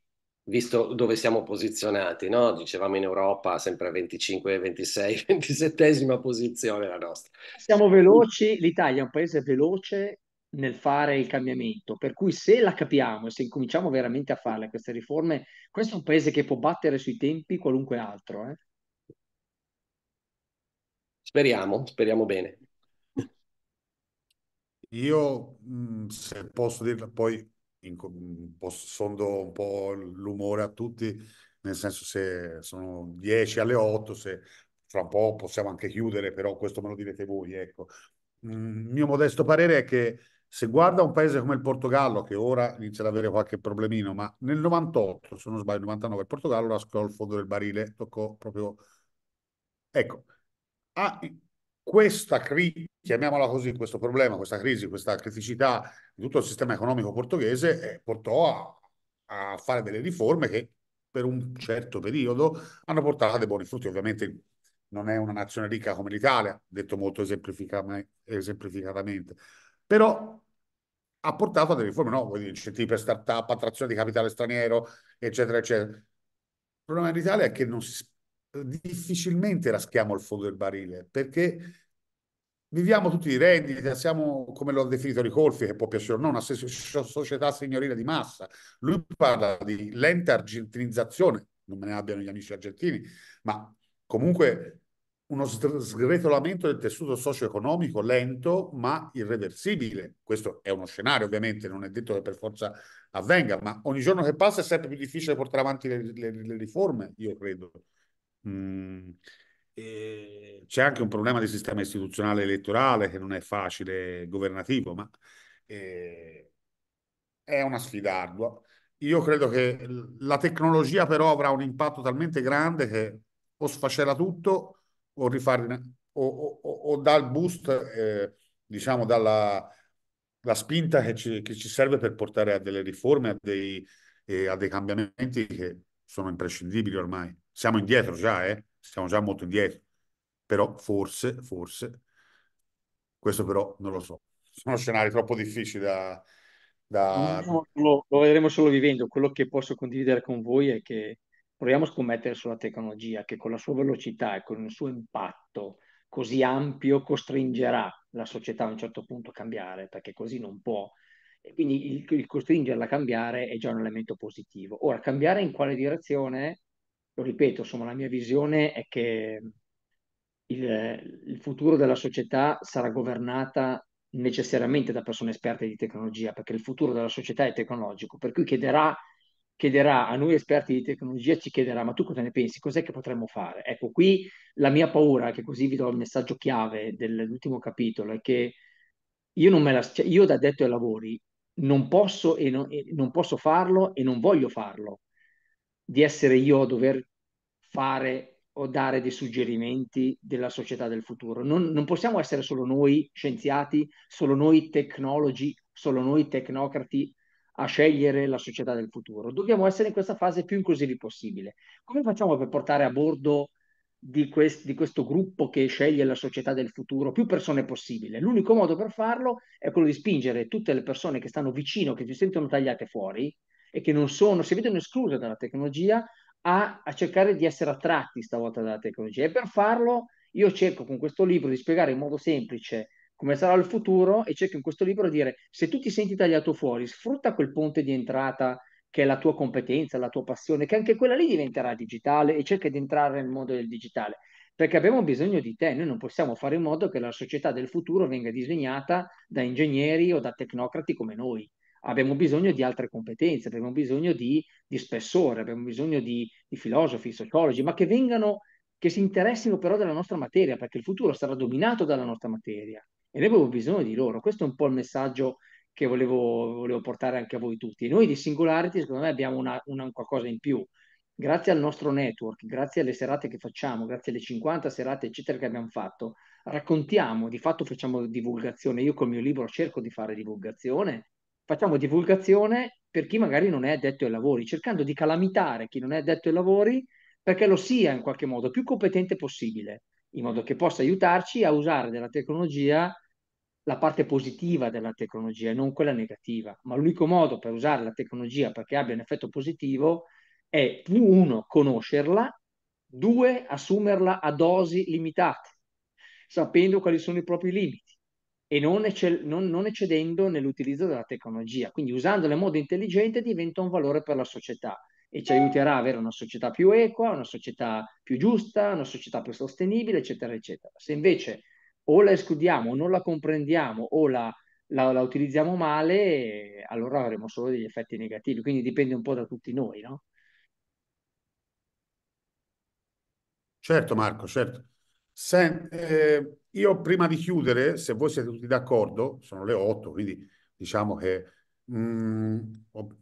visto dove siamo posizionati, no? dicevamo in Europa sempre a 25, 26, 27 posizione la nostra. Siamo veloci, l'Italia è un paese veloce nel fare il cambiamento, per cui se la capiamo e se incominciamo veramente a farle queste riforme, questo è un paese che può battere sui tempi qualunque altro. Eh? Speriamo, speriamo bene. Io, se posso dirla, poi Mm, sondo un po' l'umore a tutti, nel senso se sono 10 alle 8, se fra un po' possiamo anche chiudere, però questo me lo direte voi, ecco. Mm, il mio modesto parere è che se guarda un paese come il Portogallo, che ora inizia ad avere qualche problemino, ma nel 98, se non sbaglio, nel 99, il Portogallo lasciò il fondo del barile, toccò proprio... Ecco, ah, questa crisi, chiamiamola così, questo problema, questa crisi, questa criticità di tutto il sistema economico portoghese eh, portò a, a, fare delle riforme che per un certo periodo hanno portato a dei buoni frutti. Ovviamente non è una nazione ricca come l'Italia, detto molto esemplificatamente, però ha portato a delle riforme, no? Quindi incentivi per start-up, attrazione di capitale straniero, eccetera, eccetera. Il problema dell'Italia è che non si difficilmente raschiamo il fondo del barile perché viviamo tutti di rendita, siamo come l'ho definito Ricolfi, che può piacere o no, una società signorile di massa. Lui parla di lenta argentinizzazione, non me ne abbiano gli amici argentini, ma comunque uno sgretolamento del tessuto socio-economico lento ma irreversibile. Questo è uno scenario, ovviamente, non è detto che per forza avvenga, ma ogni giorno che passa è sempre più difficile portare avanti le, le, le riforme, io credo. Mm. Eh, c'è anche un problema di sistema istituzionale elettorale che non è facile governativo, ma eh, è una sfida ardua. Io credo che la tecnologia però avrà un impatto talmente grande che o sfacerà tutto o, rifare, o, o, o dà il boost, eh, diciamo, dalla spinta che ci, che ci, serve per portare a delle riforme, a dei, eh, a dei cambiamenti che sono imprescindibili ormai siamo indietro già, eh? siamo già molto indietro, però forse, forse, questo però non lo so, sono scenari troppo difficili da... da... No, lo, lo vedremo solo vivendo, quello che posso condividere con voi è che proviamo a scommettere sulla tecnologia che con la sua velocità e con il suo impatto così ampio costringerà la società a un certo punto a cambiare, perché così non può. E quindi il, il costringerla a cambiare è già un elemento positivo. Ora, cambiare in quale direzione lo ripeto, insomma, la mia visione è che il, il, futuro della società sarà governata necessariamente da persone esperte di tecnologia, perché il futuro della società è tecnologico, per cui chiederà, chiederà a noi esperti di tecnologia, ci chiederà, ma tu cosa ne pensi? Cos'è che potremmo fare? Ecco, qui la mia paura, che così vi do il messaggio chiave dell'ultimo capitolo, è che io, non me la, cioè, io da detto ai lavori non posso, e non, e non posso farlo e non voglio farlo, di essere io a dover fare o dare dei suggerimenti della società del futuro. Non, non possiamo essere solo noi scienziati, solo noi tecnologi, solo noi tecnocrati a scegliere la società del futuro. Dobbiamo essere in questa fase più inclusivi possibile. Come facciamo per portare a bordo di, quest- di, questo gruppo che sceglie la società del futuro più persone possibile? L'unico modo per farlo è quello di spingere tutte le persone che stanno vicino, che si sentono tagliate fuori, e che non sono, si vedono escluse dalla tecnologia, a, a cercare di essere attratti stavolta dalla tecnologia. E per farlo io cerco con questo libro di spiegare in modo semplice come sarà il futuro e cerco in questo libro di dire se tu ti senti tagliato fuori, sfrutta quel ponte di entrata che è la tua competenza, la tua passione, che anche quella lì diventerà digitale e cerca di entrare nel mondo del digitale, perché abbiamo bisogno di te, noi non possiamo fare in modo che la società del futuro venga disegnata da ingegneri o da tecnocrati come noi abbiamo bisogno di altre competenze, abbiamo bisogno di, di spessore, abbiamo bisogno di, di, filosofi, sociologi, ma che vengano, che si interessino però della nostra materia, perché il futuro sarà dominato dalla nostra materia e noi abbiamo bisogno di loro. Questo è un po' il messaggio che volevo, volevo portare anche a voi tutti. E Noi di Singularity, secondo me, abbiamo una, una, qualcosa in più. Grazie al nostro network, grazie alle serate che facciamo, grazie alle 50 serate, eccetera, che abbiamo fatto, raccontiamo, di fatto facciamo divulgazione. Io col mio libro cerco di fare divulgazione, facciamo divulgazione per chi magari non è addetto ai lavori, cercando di calamitare chi non è addetto ai lavori perché lo sia in qualche modo più competente possibile, in modo che possa aiutarci a usare della tecnologia la parte positiva della tecnologia e non quella negativa. Ma l'unico modo per usare la tecnologia perché abbia un effetto positivo è uno, conoscerla, due, assumerla a dosi limitate, sapendo quali sono i propri limiti e non, ecce- non, non, eccedendo nell'utilizzo della tecnologia. Quindi usandolo in modo intelligente diventa un valore per la società e ci aiuterà a avere una società più equa, una società più giusta, una società più sostenibile, eccetera, eccetera. Se invece o la escludiamo, o non la comprendiamo o la, la, la utilizziamo male, allora avremo solo degli effetti negativi. Quindi dipende un po' da tutti noi, no? Certo Marco, certo. Se, eh, io prima di chiudere, se voi siete tutti d'accordo, sono le 8, quindi diciamo che mh, mm,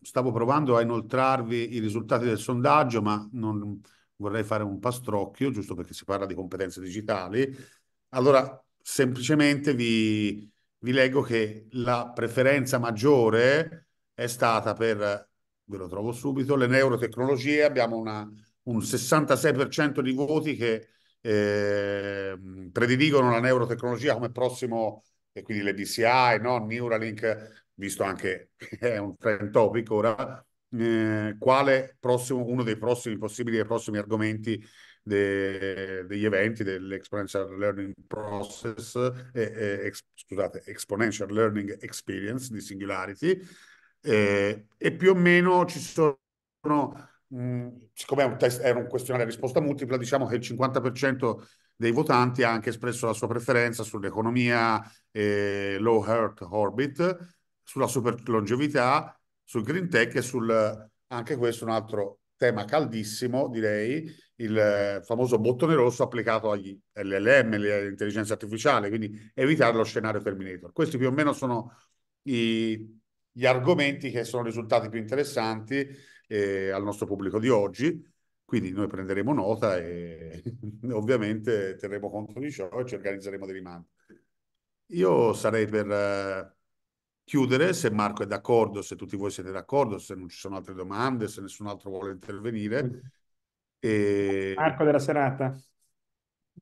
stavo provando a inoltrarvi i risultati del sondaggio, ma non vorrei fare un pastrocchio, giusto perché si parla di competenze digitali. Allora, semplicemente vi, vi leggo che la preferenza maggiore è stata per, ve lo trovo subito, le neurotecnologie, abbiamo una, un 66% di voti che eh, prediligono la neurotecnologia come prossimo, e quindi le DCI, no? Neuralink, visto anche che è un trend topic ora, eh, quale prossimo, uno dei prossimi possibili dei prossimi argomenti de, degli eventi dell'exponential learning process, eh, ex, scusate, exponential learning experience di Singularity, eh, e più o meno ci sono mh, mm, siccome un test, era un questionario a risposta multipla, diciamo che il 50% dei votanti ha anche espresso la sua preferenza sull'economia eh, low Earth orbit, sulla super longevità, sul green tech e sul, anche questo un altro tema caldissimo, direi, il famoso bottone rosso applicato agli LLM, all'intelligenza artificiale, quindi evitare lo scenario Terminator. Questi più o meno sono i, gli argomenti che sono risultati più interessanti eh, al nostro pubblico di oggi. Quindi noi prenderemo nota e ovviamente terremo conto di ciò e ci organizzeremo dei rimandi. Io sarei per eh, chiudere, se Marco è d'accordo, se tutti voi siete d'accordo, se non ci sono altre domande, se nessun altro vuole intervenire. Mm. E... Marco della serata,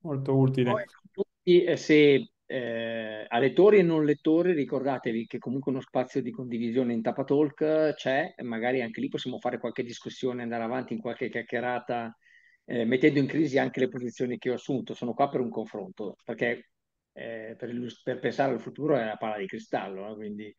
molto utile. Poi, tutti, eh, se eh, a lettori e non lettori ricordatevi che comunque uno spazio di condivisione in Tapa Talk eh, c'è, magari anche lì possiamo fare qualche discussione, andare avanti in qualche chiacchierata, eh, mettendo in crisi anche le posizioni che ho assunto. Sono qua per un confronto, perché eh, per, per, pensare al futuro è la palla di cristallo, no? Eh, quindi,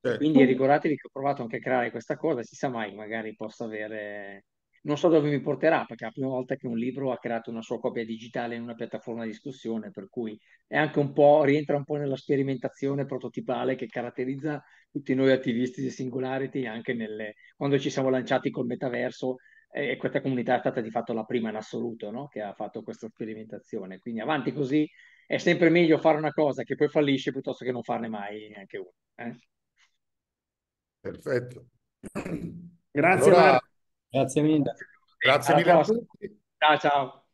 certo. quindi ricordatevi che ho provato anche a creare questa cosa, si sa mai, magari possa avere non so dove mi porterà, perché è la prima volta che un libro ha creato una sua copia digitale in una piattaforma di discussione, per cui è anche un po', rientra un po' nella sperimentazione prototipale che caratterizza tutti noi attivisti di Singularity, anche nelle, quando ci siamo lanciati col metaverso, e eh, questa comunità è stata di fatto la prima in assoluto no? che ha fatto questa sperimentazione. Quindi avanti così, è sempre meglio fare una cosa che poi fallisce piuttosto che non farne mai neanche una. Eh? Perfetto. Grazie allora... Marco. Grazie mille. Grazie mille a tutti. Ciao, ciao.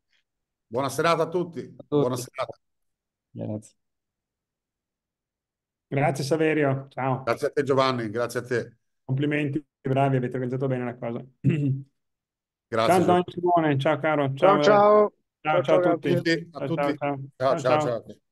Buona serata a tutti. A tutti. Buona serata. Grazie. Grazie Saverio, ciao. Grazie a te Giovanni, grazie a te. Complimenti, bravi, avete organizzato bene la cosa. Grazie. Ciao Antonio Simone, ciao caro. Ciao ciao. Ciao, ciao, ciao, ciao a tutti. A tutti. Ciao, ciao, ciao. ciao. ciao, ciao.